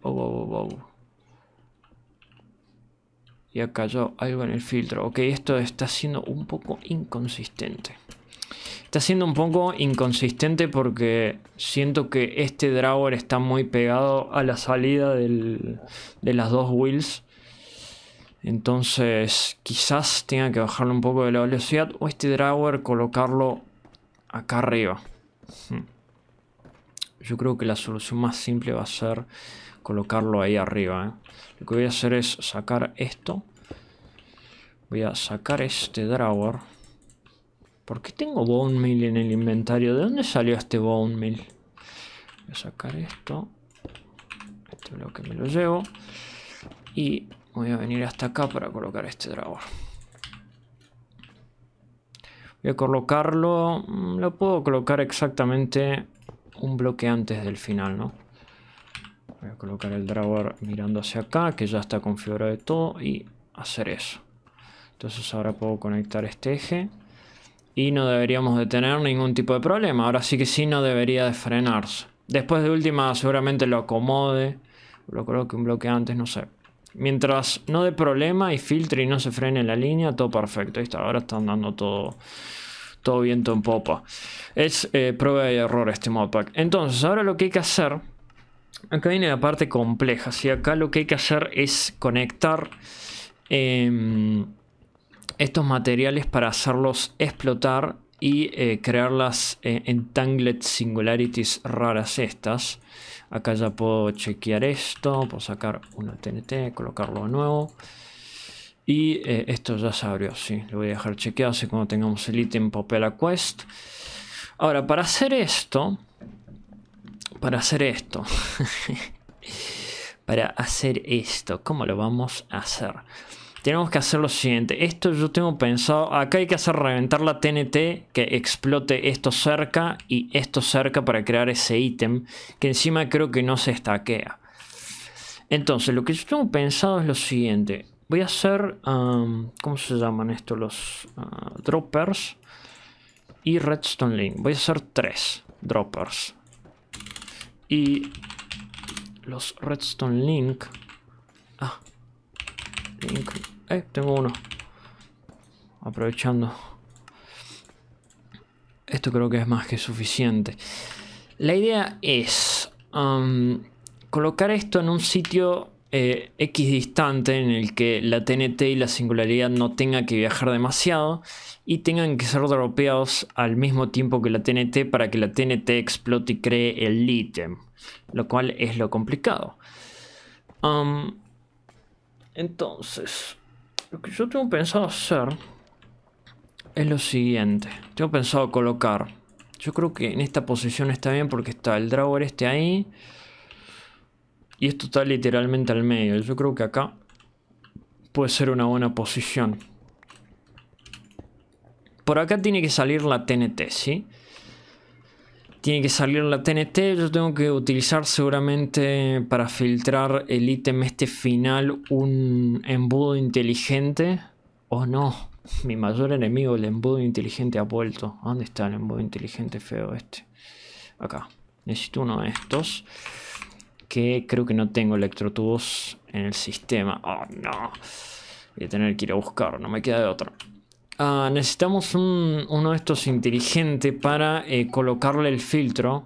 Speaker 1: Oh, oh, oh, oh ¿Y cayó algo en el filtro. Ok, esto está siendo un poco inconsistente. Está siendo un poco inconsistente porque siento que este drawer está muy pegado a la salida de las dos wheels. Entonces quizás tenga que bajarle un poco de la velocidad o este drawer colocarlo acá arriba. Hmm. Yo creo que la solución más simple va a ser colocarlo ahí arriba. ¿eh? Lo que voy a hacer es sacar esto. Voy a sacar este drawer. ¿Por qué tengo bone meal en el inventario? ¿De dónde salió este bone meal? Voy a sacar esto. Este que me lo llevo. Y Voy a venir hasta acá para colocar este dragón. Voy a colocarlo... Mm, lo puedo colocar exactamente un bloque antes del final, ¿no? Voy a colocar el drawer mirando hacia acá, que ya está configurado de todo, y hacer eso. Entonces ahora puedo conectar este eje. Y no deberíamos de tener ningún tipo de problema. Ahora sí que sí no debería de frenarse. Después de última seguramente lo acomode. Lo coloque un bloque antes, no sé. Mientras no dé problema y filtre y no se frene la línea, todo perfecto. Ahí está, ahora están dando todo, todo viento en popa. Es eh, prueba de error este modpack. Entonces, ahora lo que hay que hacer... Acá viene la parte compleja. Si acá lo que hay que hacer es conectar em, estos materiales para hacerlos explotar y crearlas eh, crear las eh, singularities raras estas. Acá ya puedo chequear esto, puedo sacar una TNT, colocarlo de nuevo. Y eh, esto ya se abrió, sí, lo voy a dejar chequeado así cuando tengamos el ítem Popela Quest. Ahora, para hacer esto, para hacer esto, para hacer esto, ¿cómo lo vamos a hacer? tenemos que hacer lo siguiente. Esto yo tengo pensado, acá hay que hacer reventar la TNT, que explote esto cerca y esto cerca para crear ese ítem, que encima creo que no se estaquea. Entonces, lo que yo tengo pensado es lo siguiente. Voy a hacer, um, ¿cómo se llaman esto? Los uh, droppers y redstone link. Voy a hacer tres droppers. Y los redstone link eh, tengo uno. Aprovechando. Esto creo que es más que suficiente. La idea es um, colocar esto en un sitio eh, X distante en el que la TNT y la singularidad no tengan que viajar demasiado y tengan que ser dropeados al mismo tiempo que la TNT para que la TNT explote y cree el ítem, lo cual es lo complicado. Um, entonces, lo que yo tengo pensado hacer es lo siguiente. Tengo pensado colocar... Yo creo que en esta posición está bien porque está el drawer este ahí. Y esto está literalmente al medio. Yo creo que acá puede ser una buena posición. Por acá tiene que salir la TNT, ¿sí? sí tiene que salir la TNT, yo tengo que utilizar seguramente para filtrar el ítem este final un embudo inteligente. ¿O no? Mi mayor enemigo, el embudo inteligente ha vuelto. ¿Dónde está el embudo inteligente feo este? Acá. Necesito uno de estos. Que creo que no tengo electrotubos en el sistema. Oh no. Voy a tener que ir a buscar, no me queda de otro. Ah, necesitamos uno de estos inteligente para eh, colocarle el filtro.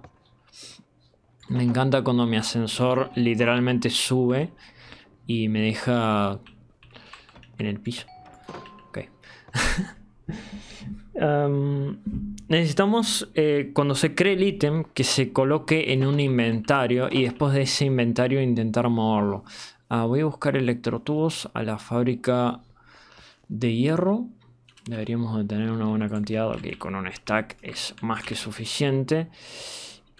Speaker 1: Me encanta cuando mi ascensor literalmente sube y me deja en el piso. necesitamos eh, cuando se cree el ítem que se coloque en un inventario y después de ese inventario intentar moverlo. Ah, voy a buscar electrotubos a la fábrica de hierro deberíamos de tener una buena cantidad, ok, con un stack es más que suficiente.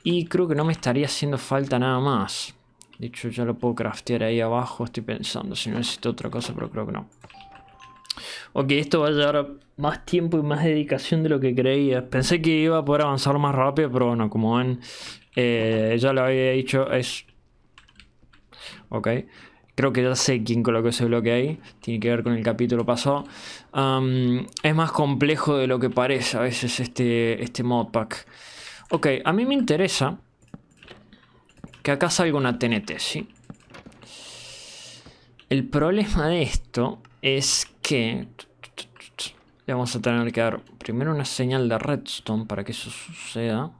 Speaker 1: Y creo que no me estaría haciendo falta nada más. De hecho, ya lo puedo craftear ahí abajo, estoy pensando si no necesito otra cosa, pero creo que no. Ok, esto va a llevar más tiempo y más dedicación de lo que creía. Pensé que iba a poder avanzar más rápido, pero bueno, como ven, eh, ya lo había dicho, es... Ok. Creo que ya sé quién colocó ese bloque ahí. Tiene que ver con el capítulo pasado. es más complejo de lo que parece a veces este, este modpack. Ok, a mí me interesa que acá salga una TNT, ¿sí? El problema de esto es que... Le vamos a tener que dar primero una señal de redstone para que eso suceda.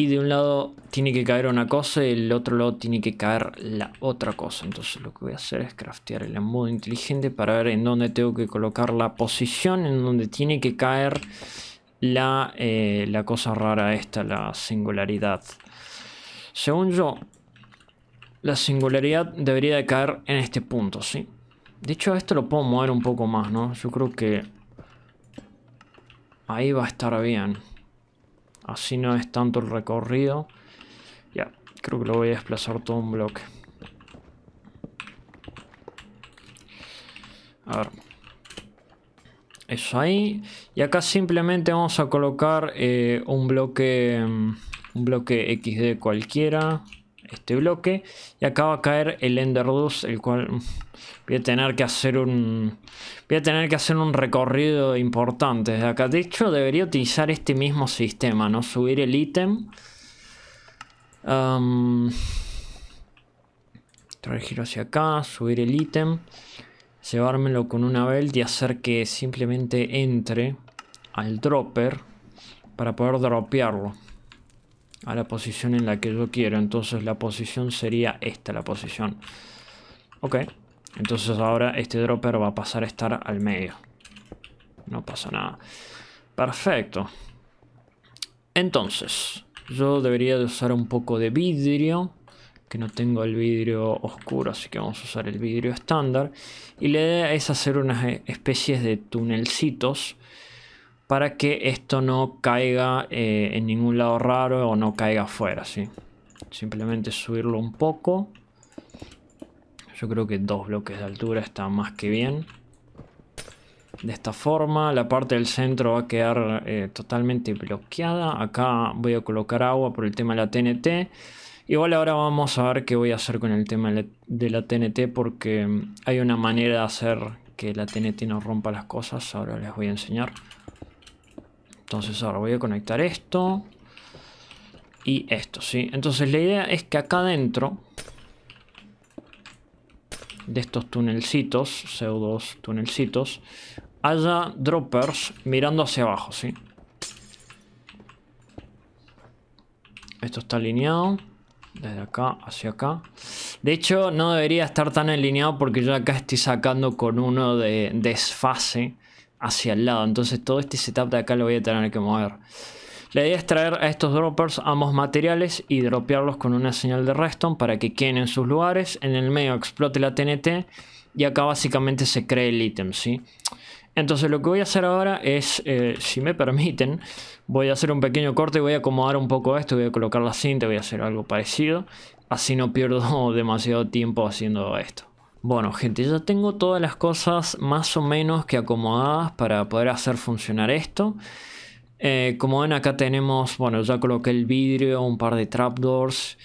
Speaker 1: Y de un lado tiene que caer una cosa y el otro lado tiene que caer la otra cosa. Entonces lo que voy a hacer es craftear el embudo inteligente para ver en dónde tengo que colocar la posición, en donde tiene que caer eh, la, cosa rara esta, la singularidad. Según yo, la singularidad debería de caer en este punto, ¿sí? De hecho, esto lo puedo mover un poco más, ¿no? Yo creo que ahí va a estar bien. Así no es tanto el recorrido. Ya, creo que lo voy a desplazar todo un bloque. A ver. Eso ahí. Y acá simplemente vamos a colocar eh, un bloque... Mm, un bloque XD cualquiera. Este bloque. Y acá va a caer el Ender 2, el cual mm, Voy a tener que hacer un... Voy a tener que hacer un recorrido importante desde acá. De hecho, debería utilizar este mismo sistema, ¿no? Subir el ítem. traer giro hacia acá, subir el ítem. Llevármelo con una belt y hacer que simplemente entre al dropper para poder dropearlo a la posición en la que yo quiero. Entonces la posición sería esta, la posición. Ok. Entonces ahora este dropper va a pasar a estar al medio. No pasa nada. Perfecto. Entonces, yo debería de usar un poco de vidrio. Que no tengo el vidrio oscuro, así que vamos a usar el vidrio estándar. Y la idea es hacer unas e-, especies de tunelcitos para que esto no caiga eh, en ningún lado raro o no caiga afuera, ¿sí? Simplemente subirlo un poco yo creo que dos bloques de altura está más que bien. De esta forma la parte del centro va a quedar eh, totalmente bloqueada. Acá voy a colocar agua por el tema de la TNT. Igual ahora vamos a ver qué voy a hacer con el tema de la TNT porque mm, hay una manera de hacer que la TNT no rompa las cosas. Ahora les voy a enseñar. Entonces ahora voy a conectar esto y esto, ¿sí? Entonces la idea es que acá adentro de estos tunelcitos, pseudos tunelcitos, haya droppers mirando hacia abajo, ¿sí? Esto está alineado. Desde acá hacia acá. De hecho, no debería estar tan alineado porque yo acá estoy sacando con uno de desfase hacia el lado. Entonces todo este setup de acá lo voy a tener que mover. La idea es traer a estos droppers ambos materiales y dropearlos con una señal de redstone para que queden en sus lugares, en el medio explote la TNT y acá básicamente se cree el ítem, ¿sí? Entonces lo que voy a hacer ahora es, eh, si me permiten, voy a hacer un pequeño corte, voy a acomodar un poco esto, voy a colocar la cinta, voy a hacer algo parecido, así no pierdo demasiado tiempo haciendo esto. Bueno gente, ya tengo todas las cosas más o menos que acomodadas para poder hacer funcionar esto. Eh, como ven acá tenemos, bueno, ya coloqué el vidrio, un par de trapdoors.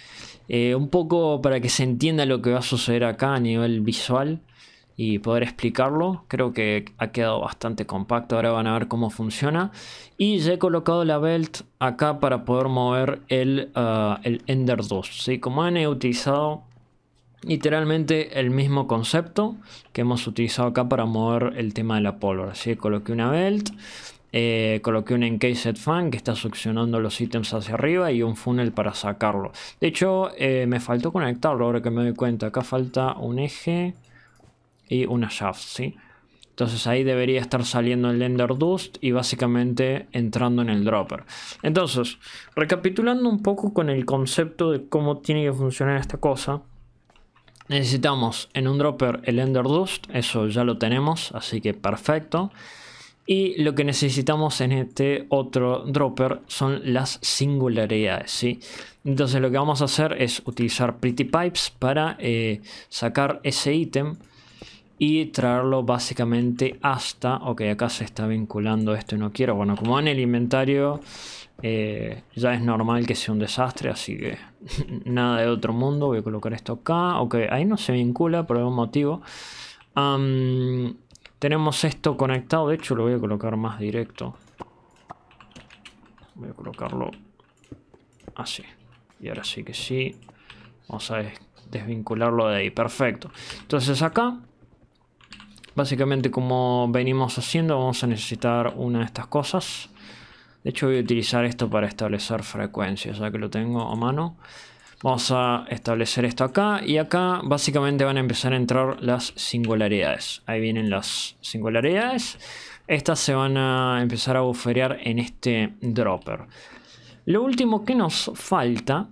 Speaker 1: Eh, un poco para que se entienda lo que va a suceder acá a nivel visual y poder explicarlo. Creo que ha quedado bastante compacto, ahora van a ver cómo funciona. Y ya he colocado la belt acá para poder mover el, ah, Ender 2. Como ven he utilizado literalmente el mismo concepto que hemos utilizado acá para mover el tema de la pólvora. ¿sí? Coloqué una belt eh, coloqué un encased fan que está succionando los ítems hacia arriba y un funnel para sacarlo. De hecho, eh, me faltó conectarlo ahora que me doy cuenta. Acá falta un eje y una shaft, ¿sí? Entonces ahí debería estar saliendo el Ender Dust y básicamente entrando en el dropper. Entonces, recapitulando un poco con el concepto de cómo tiene que funcionar esta cosa. Necesitamos en un dropper el Ender Dust, eso ya lo tenemos, así que perfecto. Y lo que necesitamos en este otro dropper son las singularidades, ¿sí? Entonces lo que vamos a hacer es utilizar Pretty Pipes para eh, sacar ese ítem y traerlo básicamente hasta... Ok, acá se está vinculando esto no quiero. Bueno, como en el inventario eh, ya es normal que sea un desastre, así que nada de otro mundo. Voy a colocar esto acá. Ok, ahí no se vincula por algún motivo. Tenemos esto conectado, de hecho lo voy a colocar más directo. Voy a colocarlo así. Y ahora sí que sí. Vamos a desvincularlo de ahí. Perfecto. Entonces acá, básicamente como venimos haciendo, vamos a necesitar una de estas cosas. De hecho voy a utilizar esto para establecer frecuencias, ya que lo tengo a mano. Vamos a establecer esto acá y acá básicamente van a empezar a entrar las singularidades. Ahí vienen las singularidades. Estas se van a empezar a buferear en este dropper. Lo último que nos falta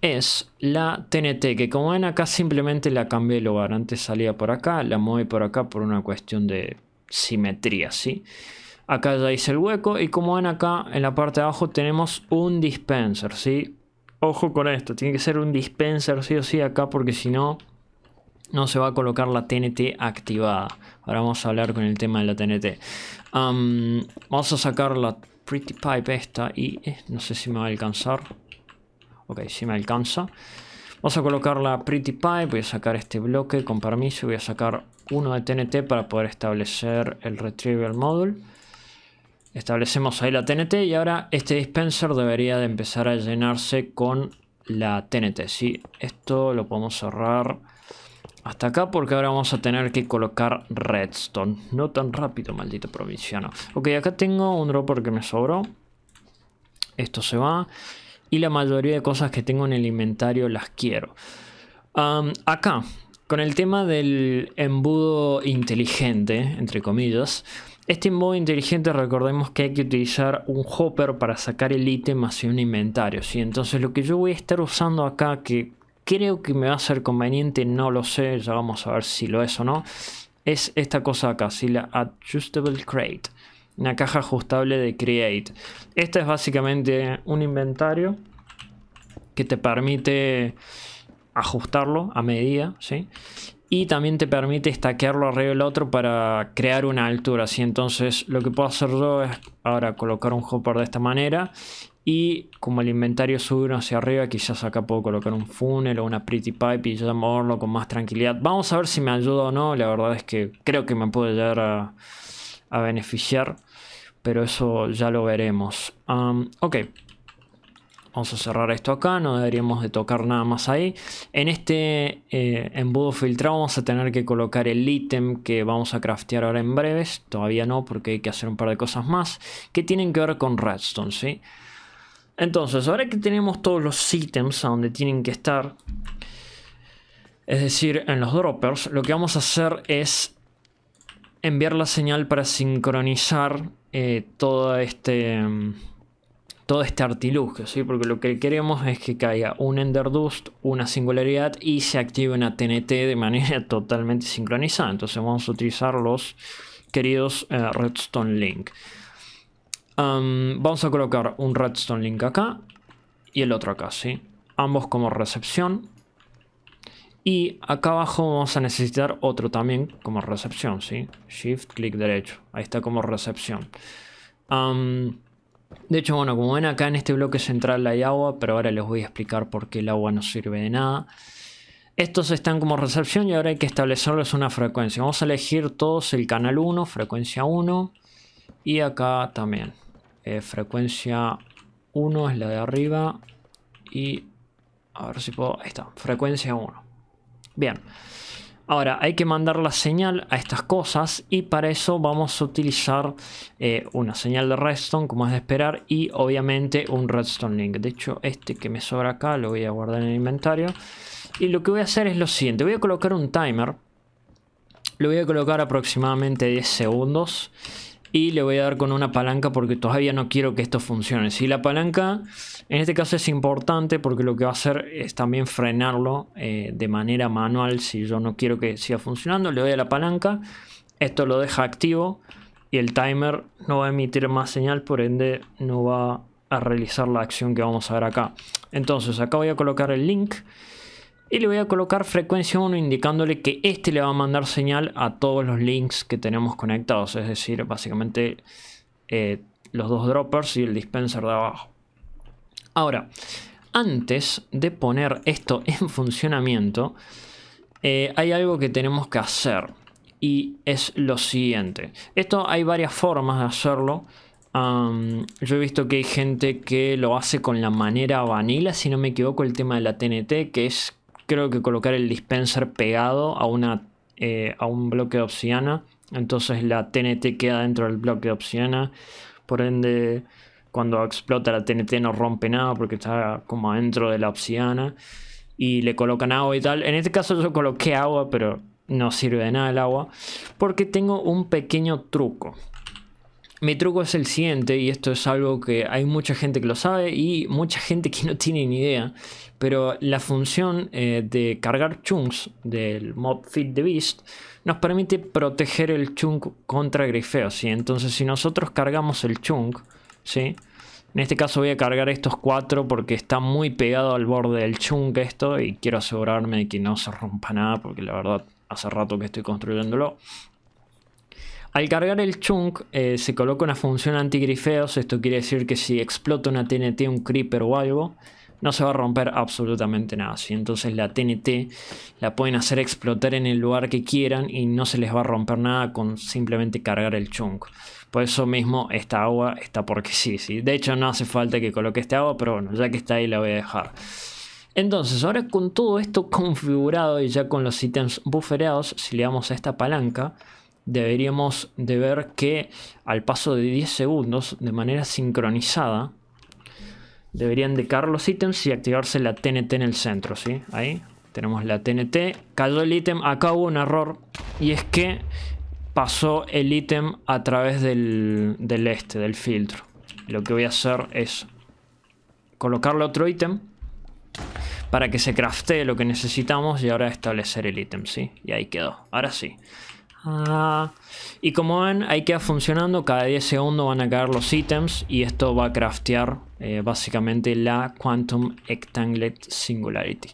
Speaker 1: es la TNT, que como ven acá simplemente la cambié de lugar. Antes salía por acá, la moví por acá por una cuestión de simetría, ¿sí? Acá ya hice el hueco y como ven acá en la parte de abajo tenemos un dispenser, ¿sí? Ojo con esto, tiene que ser un dispenser sí o sí acá porque si no, no se va a colocar la TNT activada. Ahora vamos a hablar con el tema de la TNT. vamos a sacar la Pretty Pipe esta y eh, no sé si me va a alcanzar. Ok, si me alcanza. Vamos a colocar la Pretty Pipe, voy a sacar este bloque con permiso, voy a sacar uno de TNT para poder establecer el Retrieval Module. Establecemos ahí la TNT y ahora este dispenser debería de empezar a llenarse con la TNT. ¿sí? Esto lo podemos cerrar hasta acá porque ahora vamos a tener que colocar redstone. No tan rápido, maldito provinciano. Ok, acá tengo un dropper que me sobró. Esto se va. Y la mayoría de cosas que tengo en el inventario las quiero. acá, con el tema del embudo inteligente, entre comillas... Este modo inteligente recordemos que hay que utilizar un hopper para sacar el ítem hacia un inventario. Y Entonces lo que yo voy a estar usando acá, que creo que me va a ser conveniente, no lo sé, ya vamos a ver si lo es o no, es esta cosa acá, si la Adjustable Crate. Una caja ajustable de Create. Esta es básicamente un inventario que te permite ajustarlo a medida, ¿sí? y también te permite estaquearlo arriba del otro para crear una altura. así Entonces lo que puedo hacer yo es ahora colocar un hopper de esta manera y como el inventario sube uno hacia arriba, quizás acá puedo colocar un funnel o una pretty pipe y ya moverlo con más tranquilidad. Vamos a ver si me ayuda o no, la verdad es que creo que me puede llegar a, beneficiar, pero eso ya lo veremos. ok, Vamos a cerrar esto acá, no deberíamos de tocar nada más ahí. En este eh, embudo filtrado vamos a tener que colocar el ítem que vamos a craftear ahora en breves. Todavía no porque hay que hacer un par de cosas más que tienen que ver con redstone, ¿sí? Entonces, ahora que tenemos todos los ítems a donde tienen que estar, es decir, en los droppers, lo que vamos a hacer es enviar la señal para sincronizar eh, todo este... Mm, todo este artilugio, ¿sí? Porque lo que queremos es que caiga un Ender Dust, una singularidad y se active una TNT de manera totalmente sincronizada. Entonces vamos a utilizar los queridos eh, Redstone Link. vamos a colocar un Redstone Link acá y el otro acá, ¿sí? Ambos como recepción. Y acá abajo vamos a necesitar otro también como recepción, ¿sí? Shift, clic derecho. Ahí está como recepción. De hecho, bueno, como ven acá en este bloque central hay agua, pero ahora les voy a explicar por qué el agua no sirve de nada. Estos están como recepción y ahora hay que establecerles una frecuencia. Vamos a elegir todos el canal 1, frecuencia 1. Y acá también. Eh, frecuencia 1 es la de arriba. Y a ver si puedo... Ahí está, frecuencia 1. Bien. Ahora, hay que mandar la señal a estas cosas y para eso vamos a utilizar eh, una señal de redstone, como es de esperar, y obviamente un redstone link. De hecho, este que me sobra acá lo voy a guardar en el inventario. Y lo que voy a hacer es lo siguiente, voy a colocar un timer. Lo voy a colocar aproximadamente 10 segundos y le voy a dar con una palanca porque todavía no quiero que esto funcione. Si la palanca en este caso es importante porque lo que va a hacer es también frenarlo eh, de manera manual si yo no quiero que siga funcionando, le doy a la palanca, esto lo deja activo y el timer no va a emitir más señal, por ende no va a realizar la acción que vamos a ver acá. Entonces acá voy a colocar el link y le voy a colocar frecuencia 1 indicándole que este le va a mandar señal a todos los links que tenemos conectados, es decir, básicamente eh, los dos droppers y el dispenser de abajo. Ahora, antes de poner esto en funcionamiento, eh, hay algo que tenemos que hacer y es lo siguiente. Esto hay varias formas de hacerlo. yo he visto que hay gente que lo hace con la manera vanilla, si no me equivoco, el tema de la TNT, que es creo que colocar el dispenser pegado a, una, eh, a un bloque de obsidiana. Entonces la TNT queda dentro del bloque de obsidiana. Por ende, cuando explota la TNT no rompe nada porque está como adentro de la obsidiana. Y le colocan agua y tal. En este caso yo coloqué agua, pero no sirve de nada el agua. Porque tengo un pequeño truco. Mi truco es el siguiente, y esto es algo que hay mucha gente que lo sabe y mucha gente que no tiene ni idea, pero la función eh, de cargar chunks del mod Fit the Beast nos permite proteger el chunk contra grifeos, ¿sí? Entonces si nosotros cargamos el chunk, ¿sí? En este caso voy a cargar estos cuatro porque está muy pegado al borde del chunk esto y quiero asegurarme de que no se rompa nada porque la verdad hace rato que estoy construyéndolo. Al cargar el chunk eh, se coloca una función anti-grifeos, esto quiere decir que si explota una TNT, un creeper o algo, no se va a romper absolutamente nada. ¿sí? Entonces la TNT la pueden hacer explotar en el lugar que quieran y no se les va a romper nada con simplemente cargar el chunk. Por eso mismo esta agua está porque sí, sí. De hecho no hace falta que coloque esta agua, pero bueno, ya que está ahí la voy a dejar. Entonces, ahora con todo esto configurado y ya con los ítems bufereados, si le damos a esta palanca, deberíamos de ver que al paso de 10 segundos, de manera sincronizada, deberían de los ítems y activarse la TNT en el centro, ¿sí? Ahí tenemos la TNT, cayó el ítem, acá hubo un error y es que pasó el ítem a través del, este, del filtro. Lo que voy a hacer es colocarle otro ítem para que se craftee lo que necesitamos y ahora establecer el ítem, ¿sí? Y ahí quedó, ahora sí y como ven, ahí queda funcionando. Cada 10 segundos van a caer los ítems. Y esto va a craftear eh, básicamente la Quantum Ectanglet Singularity.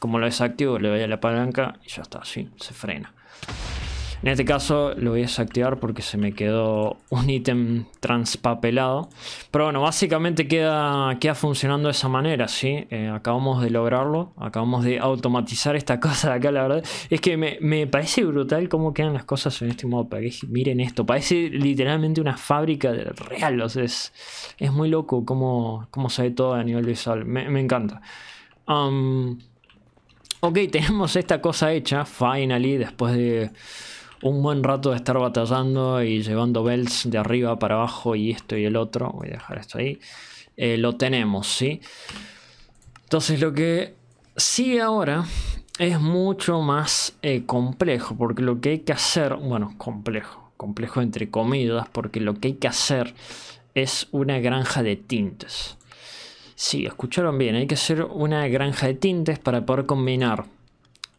Speaker 1: Como lo desactivo, le doy a la palanca y ya está, así se frena. En este caso lo voy a desactivar porque se me quedó un ítem transpapelado. Pero bueno, básicamente queda, queda funcionando de esa manera, ¿sí? Eh, acabamos de lograrlo, acabamos de automatizar esta cosa de acá, la verdad. Es que me, parece brutal cómo quedan las cosas en este modo modo. Miren esto, parece literalmente una fábrica real. O es, muy loco cómo, cómo se ve todo a nivel visual. Me, encanta. ok, tenemos esta cosa hecha, finally, después de un buen rato de estar batallando y llevando belts de arriba para abajo y esto y el otro. Voy a dejar esto ahí. Eh, lo tenemos, ¿sí? Entonces lo que sigue ahora es mucho más eh, complejo, porque lo que hay que hacer, bueno, complejo, complejo entre comillas, porque lo que hay que hacer es una granja de tintes. Sí, escucharon bien, hay que hacer una granja de tintes para poder combinar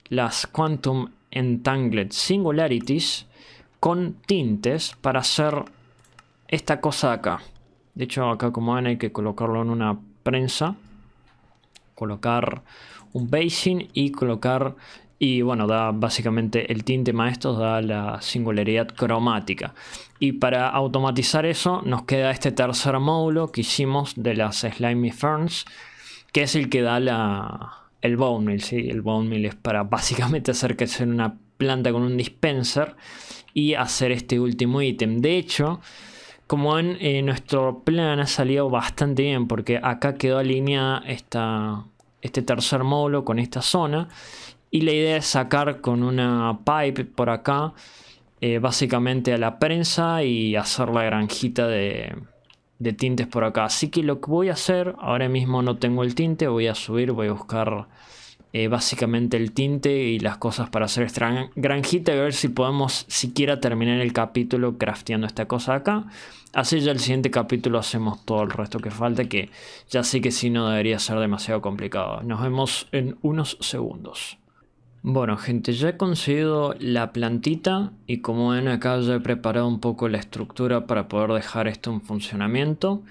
Speaker 1: las Quantum Entangled Singularities con tintes para hacer esta cosa acá. De hecho, acá como ven hay que colocarlo en una prensa. Colocar un basing y colocar... Y bueno, da básicamente el tinte maestro, da la singularidad cromática. Y para automatizar eso nos queda este tercer módulo que hicimos de las Slimy Ferns, que es el que da la, el bone mill, ¿sí? El bone mill es para básicamente hacer que crecer una planta con un dispenser y hacer este último ítem. De hecho, como ven, eh, nuestro plan ha salido bastante bien porque acá quedó alineada esta, este tercer módulo con esta zona. Y la idea es sacar con una pipe por acá, eh, básicamente a la prensa y hacer la granjita de, de tintes por acá. Así que lo que voy a hacer, ahora mismo no tengo el tinte, voy a subir, voy a buscar eh, básicamente el tinte y las cosas para hacer esta granjita a ver si podemos siquiera terminar el capítulo crafteando esta cosa acá. Así ya el siguiente capítulo hacemos todo el resto que falta, que ya sé que si no debería ser demasiado complicado. Nos vemos en unos segundos. Bueno gente, ya he conseguido la plantita y como ven acá ya he preparado un poco la estructura para poder dejar esto en funcionamiento.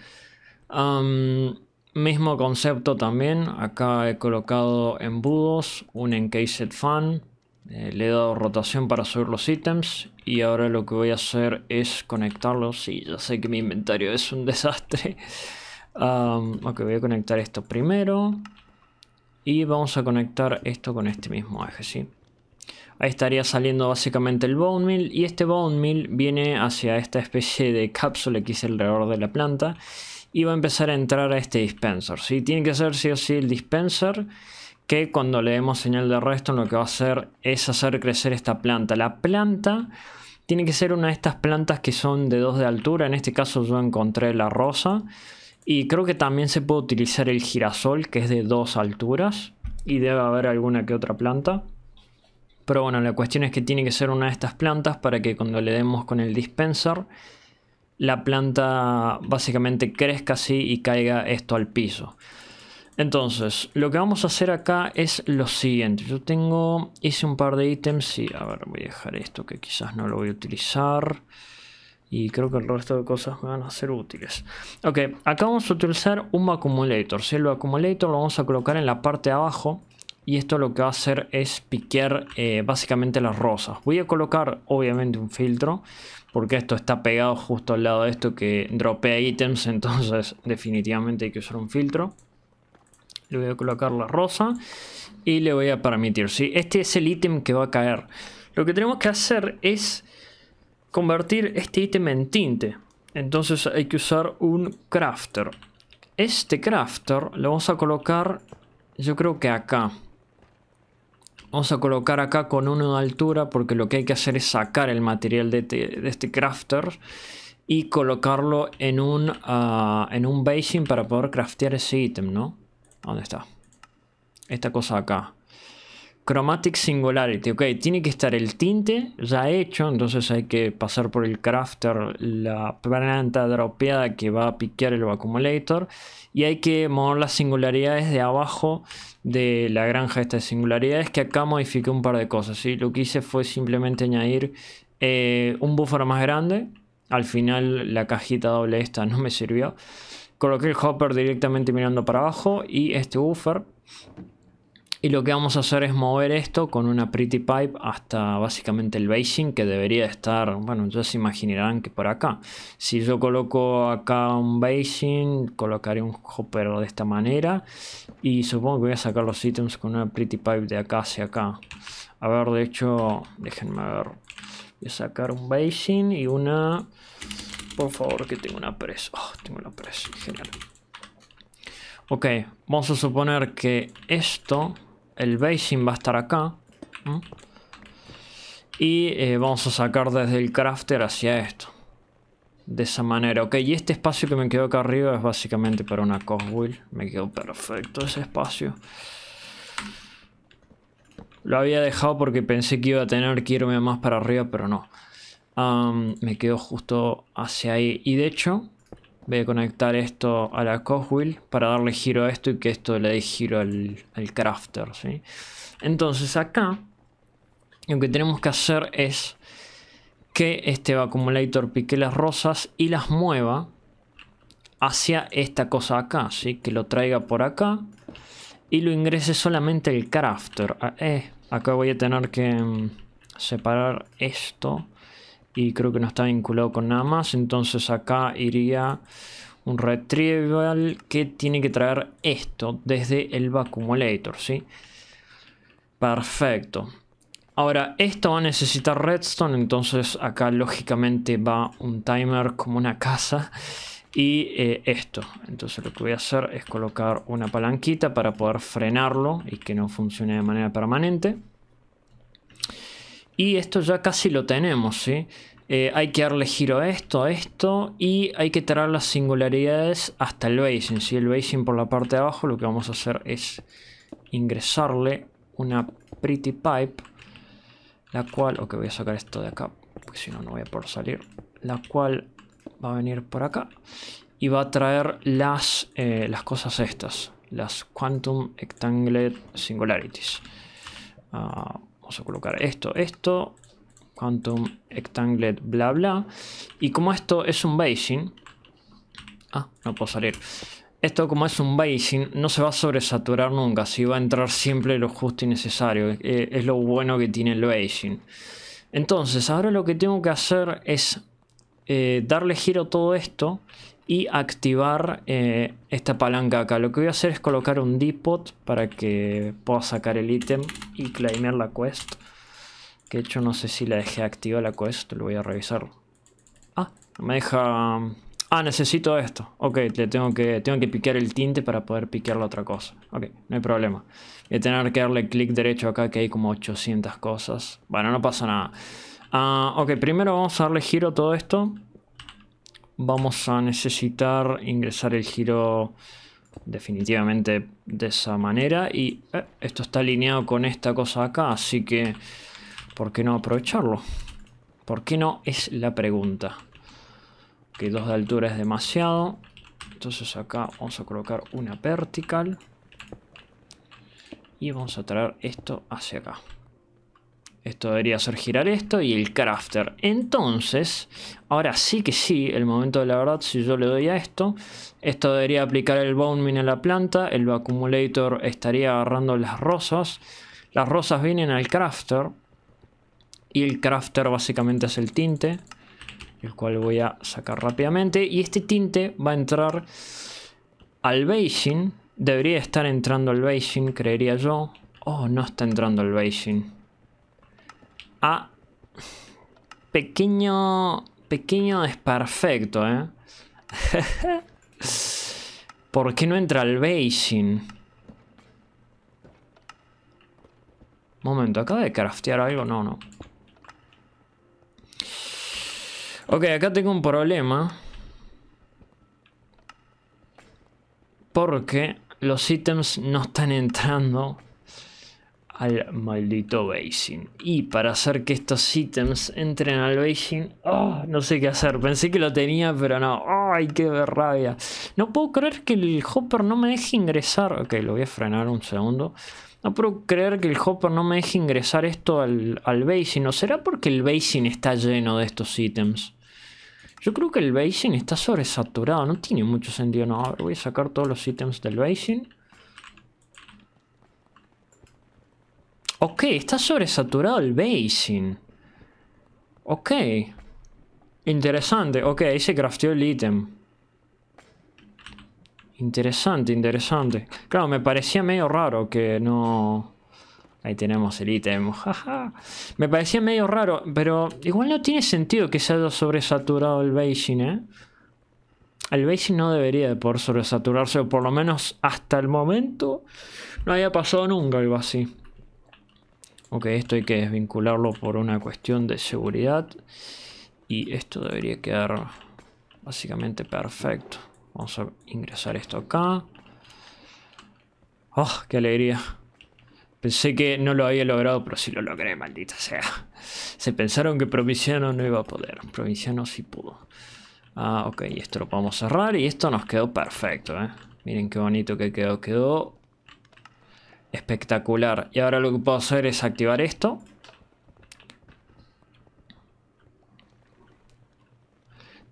Speaker 1: mismo concepto también, acá he colocado embudos, un encased fan, eh, le he dado rotación para subir los ítems y ahora lo que voy a hacer es conectarlos y ya sé que mi inventario es un desastre. ok, voy a conectar esto primero. Y vamos a conectar esto con este mismo eje, ¿sí? Ahí estaría saliendo básicamente el bone meal y este bone meal viene hacia esta especie de cápsula que es alrededor de la planta y va a empezar a entrar a este dispenser, ¿sí? Tiene que ser sí o sí el dispenser que cuando le demos señal de resto lo que va a hacer es hacer crecer esta planta. La planta tiene que ser una de estas plantas que son de 2 de altura, en este caso yo encontré la rosa. Y creo que también se puede utilizar el girasol, que es de dos alturas. Y debe haber alguna que otra planta. Pero bueno, la cuestión es que tiene que ser una de estas plantas para que cuando le demos con el dispenser, la planta básicamente crezca así y caiga esto al piso. Entonces, lo que vamos a hacer acá es lo siguiente. Yo tengo, hice un par de ítems y, a ver, voy a dejar esto que quizás no lo voy a utilizar y creo que el resto de cosas me van a ser útiles. Ok, acá vamos a utilizar un acumulator Si El acumulator lo vamos a colocar en la parte de abajo y esto lo que va a hacer es piquear eh, básicamente las rosas. Voy a colocar obviamente un filtro porque esto está pegado justo al lado de esto que dropea ítems, entonces definitivamente hay que usar un filtro. Le voy a colocar la rosa y le voy a permitir. ¿sí? Este es el ítem que va a caer. Lo que tenemos que hacer es convertir este ítem en tinte. Entonces hay que usar un crafter. Este crafter lo vamos a colocar, yo creo que acá. Vamos a colocar acá con una altura porque lo que hay que hacer es sacar el material de, este, este crafter y colocarlo en un, basing ah, en un basin para poder craftear ese ítem, ¿no? ¿Dónde está? Esta cosa acá. Chromatic Singularity, ok, tiene que estar el tinte ya hecho, entonces hay que pasar por el crafter la planta dropeada que va a piquear el accumulator y hay que mover las singularidades de abajo de la granja esta de singularidades que acá modifiqué un par de cosas, lo que hice fue simplemente añadir eh, un buffer más grande, al final la cajita doble esta no me sirvió, coloqué el hopper directamente mirando para abajo y este buffer y lo que vamos a hacer es mover esto con una Pretty Pipe hasta básicamente el basing que debería estar, bueno, ya se imaginarán que por acá. Si yo coloco acá un basing, colocaré un hopper de esta manera y supongo que voy a sacar los ítems con una Pretty Pipe de acá hacia acá. A ver, de hecho, déjenme ver. Voy a sacar un basing y una... Por favor, que tengo una presa. Oh, tengo una presa, genial. Ok, vamos a suponer que esto el basing va a estar acá. Y eh, vamos a sacar desde el crafter hacia esto. De esa manera, ok. Y este espacio que me quedó acá arriba es básicamente para una cogwheel. Me quedó perfecto ese espacio. Lo había dejado porque pensé que iba a tener que irme más para arriba, pero no. me quedo justo hacia ahí. Y de hecho, Voy a conectar esto a la Cogwheel para darle giro a esto y que esto le dé giro al, crafter. ¿sí? Entonces acá lo que tenemos que hacer es que este acumulator pique las rosas y las mueva hacia esta cosa acá, que lo traiga por acá y lo ingrese solamente el crafter. Ah, eh, acá voy a tener que mm, separar esto y creo que no está vinculado con nada más. Entonces acá iría un retrieval que tiene que traer esto desde el Vacumulator, ¿sí? Perfecto. Ahora, esto va a necesitar redstone, entonces acá lógicamente va un timer como una casa. Y eh, esto, entonces lo que voy a hacer es colocar una palanquita para poder frenarlo y que no funcione de manera permanente. Y esto ya casi lo tenemos, ¿sí? Eh, hay que darle giro a esto, a esto, y hay que traer las singularidades hasta el basing, si El basing por la parte de abajo, lo que vamos a hacer es ingresarle una pretty pipe, la cual, ok, voy a sacar esto de acá, porque si no, no voy a poder salir, la cual va a venir por acá y va a traer las, eh, las cosas estas, las Quantum Entangled Singularities. Ah, Vamos a colocar esto, esto, Quantum Rectangled, bla, bla. Y como esto es un basing, Ah, no puedo salir. Esto como es un basing no se va a sobresaturar nunca, si va a entrar siempre lo justo y necesario. Eh, es lo bueno que tiene el basing. Entonces, ahora lo que tengo que hacer es eh, darle giro a todo esto y activar eh, esta palanca acá. Lo que voy a hacer es colocar un depot para que pueda sacar el ítem y claimear la quest. Que de hecho no sé si la dejé activa la quest, lo voy a revisar. Ah, me deja... Mm, ah, necesito esto. Ok, le tengo que, tengo que piquear el tinte para poder piquear la otra cosa. Ok, no hay problema. Voy a tener que darle clic derecho acá que hay como 800 cosas. Bueno, no pasa nada. Ah, ok, primero vamos a darle giro a todo esto vamos a necesitar ingresar el giro definitivamente de esa manera y eh, esto está alineado con esta cosa acá así que ¿por qué no aprovecharlo? ¿por qué no? es la pregunta que dos de altura es demasiado entonces acá vamos a colocar una vertical y vamos a traer esto hacia acá esto debería ser girar esto y el crafter. Entonces, ahora sí que sí, el momento de la verdad, si yo le doy a esto, esto debería aplicar el bone a la planta, el accumulator estaría agarrando las rosas, las rosas vienen al crafter y el crafter básicamente es el tinte, el cual voy a sacar rápidamente y este tinte va a entrar al beijing debería estar entrando al beijing creería yo. Oh, no está entrando el beijing Ah, pequeño, pequeño perfecto ¿eh? ¿Por qué no entra el Beijing? Momento, ¿acaba de craftear algo? No, no. Ok, acá tengo un problema. Porque los ítems no están entrando al maldito Basin. Y para hacer que estos ítems entren al Basin, ah, no sé qué hacer. Pensé que lo tenía, pero no. ¡Ay, qué rabia! No puedo creer que el Hopper no me deje ingresar. Ok, lo voy a frenar un segundo. No puedo creer que el Hopper no me deje ingresar esto al, al Basin. ¿O será porque el Basin está lleno de estos ítems? Yo creo que el Basin está sobresaturado. No tiene mucho sentido. No, voy a sacar todos los ítems del Basin. Ok, está sobresaturado el basin. Ok. Interesante. Ok, ahí se crafteó el ítem. Interesante, interesante. Claro, me parecía medio raro que no... Ahí tenemos el ítem. Jaja. me parecía medio raro, pero igual no tiene sentido que se haya sobresaturado el basin, ¿eh? El basin no debería de poder sobresaturarse, o por lo menos hasta el momento no había pasado nunca algo así. Ok, esto hay que desvincularlo por una cuestión de seguridad. Y esto debería quedar básicamente perfecto. Vamos a ingresar esto acá. ¡Oh, qué alegría! Pensé que no lo había logrado, pero sí lo logré, maldita sea. Se pensaron que Provinciano no iba a poder. Provinciano sí pudo. Ah, ok, esto lo podemos cerrar y esto nos quedó perfecto, ¿eh? Miren qué bonito que quedó. Quedó Espectacular. Y ahora lo que puedo hacer es activar esto.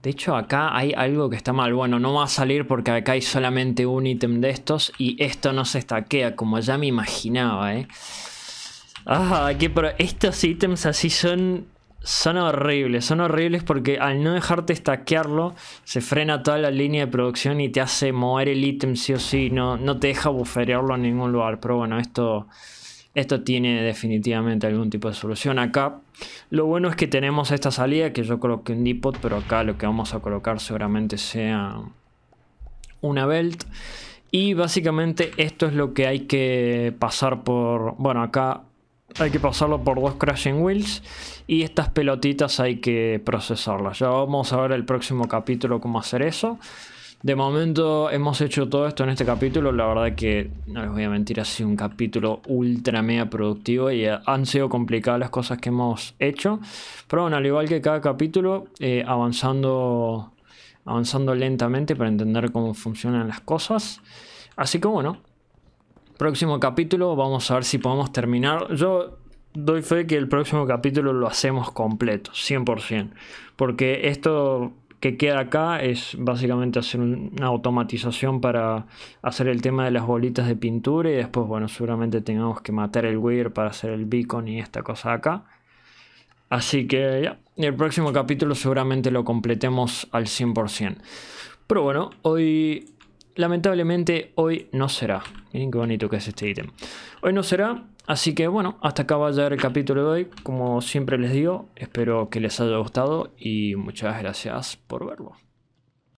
Speaker 1: De hecho, acá hay algo que está mal. Bueno, no va a salir porque acá hay solamente un ítem de estos y esto no se estaquea, como ya me imaginaba, ¿eh? Ah, que pero estos ítems así son son horribles, son horribles porque al no dejarte stackearlo, se frena toda la línea de producción y te hace mover el ítem sí o sí, no, no te deja buferearlo en ningún lugar. Pero bueno, esto, esto tiene definitivamente algún tipo de solución acá. Lo bueno es que tenemos esta salida que yo coloqué un depot, pero acá lo que vamos a colocar seguramente sea una belt. Y básicamente esto es lo que hay que pasar por... Bueno, acá hay que pasarlo por dos crashing wheels y estas pelotitas hay que procesarlas. Ya vamos a ver el próximo capítulo cómo hacer eso. De momento hemos hecho todo esto en este capítulo, la verdad que no les voy a mentir, ha sido un capítulo ultra mega productivo y eh, han sido complicadas las cosas que hemos hecho. Pero bueno, al igual que cada capítulo, eh, avanzando, avanzando lentamente para entender cómo funcionan las cosas. Así que bueno, próximo capítulo vamos a ver si podemos terminar. Yo doy fe que el próximo capítulo lo hacemos completo, 100%. Porque esto que queda acá es básicamente hacer una automatización para hacer el tema de las bolitas de pintura y después, bueno, seguramente tengamos que matar el weird para hacer el beacon y esta cosa acá. Así que ya, el próximo capítulo seguramente lo completemos al 100%. Pero bueno, hoy lamentablemente hoy no será. Miren qué bonito que es este ítem. Hoy no será, así que bueno, hasta acá va a llegar el capítulo de hoy. Como siempre les digo, espero que les haya gustado y muchas gracias por verlo.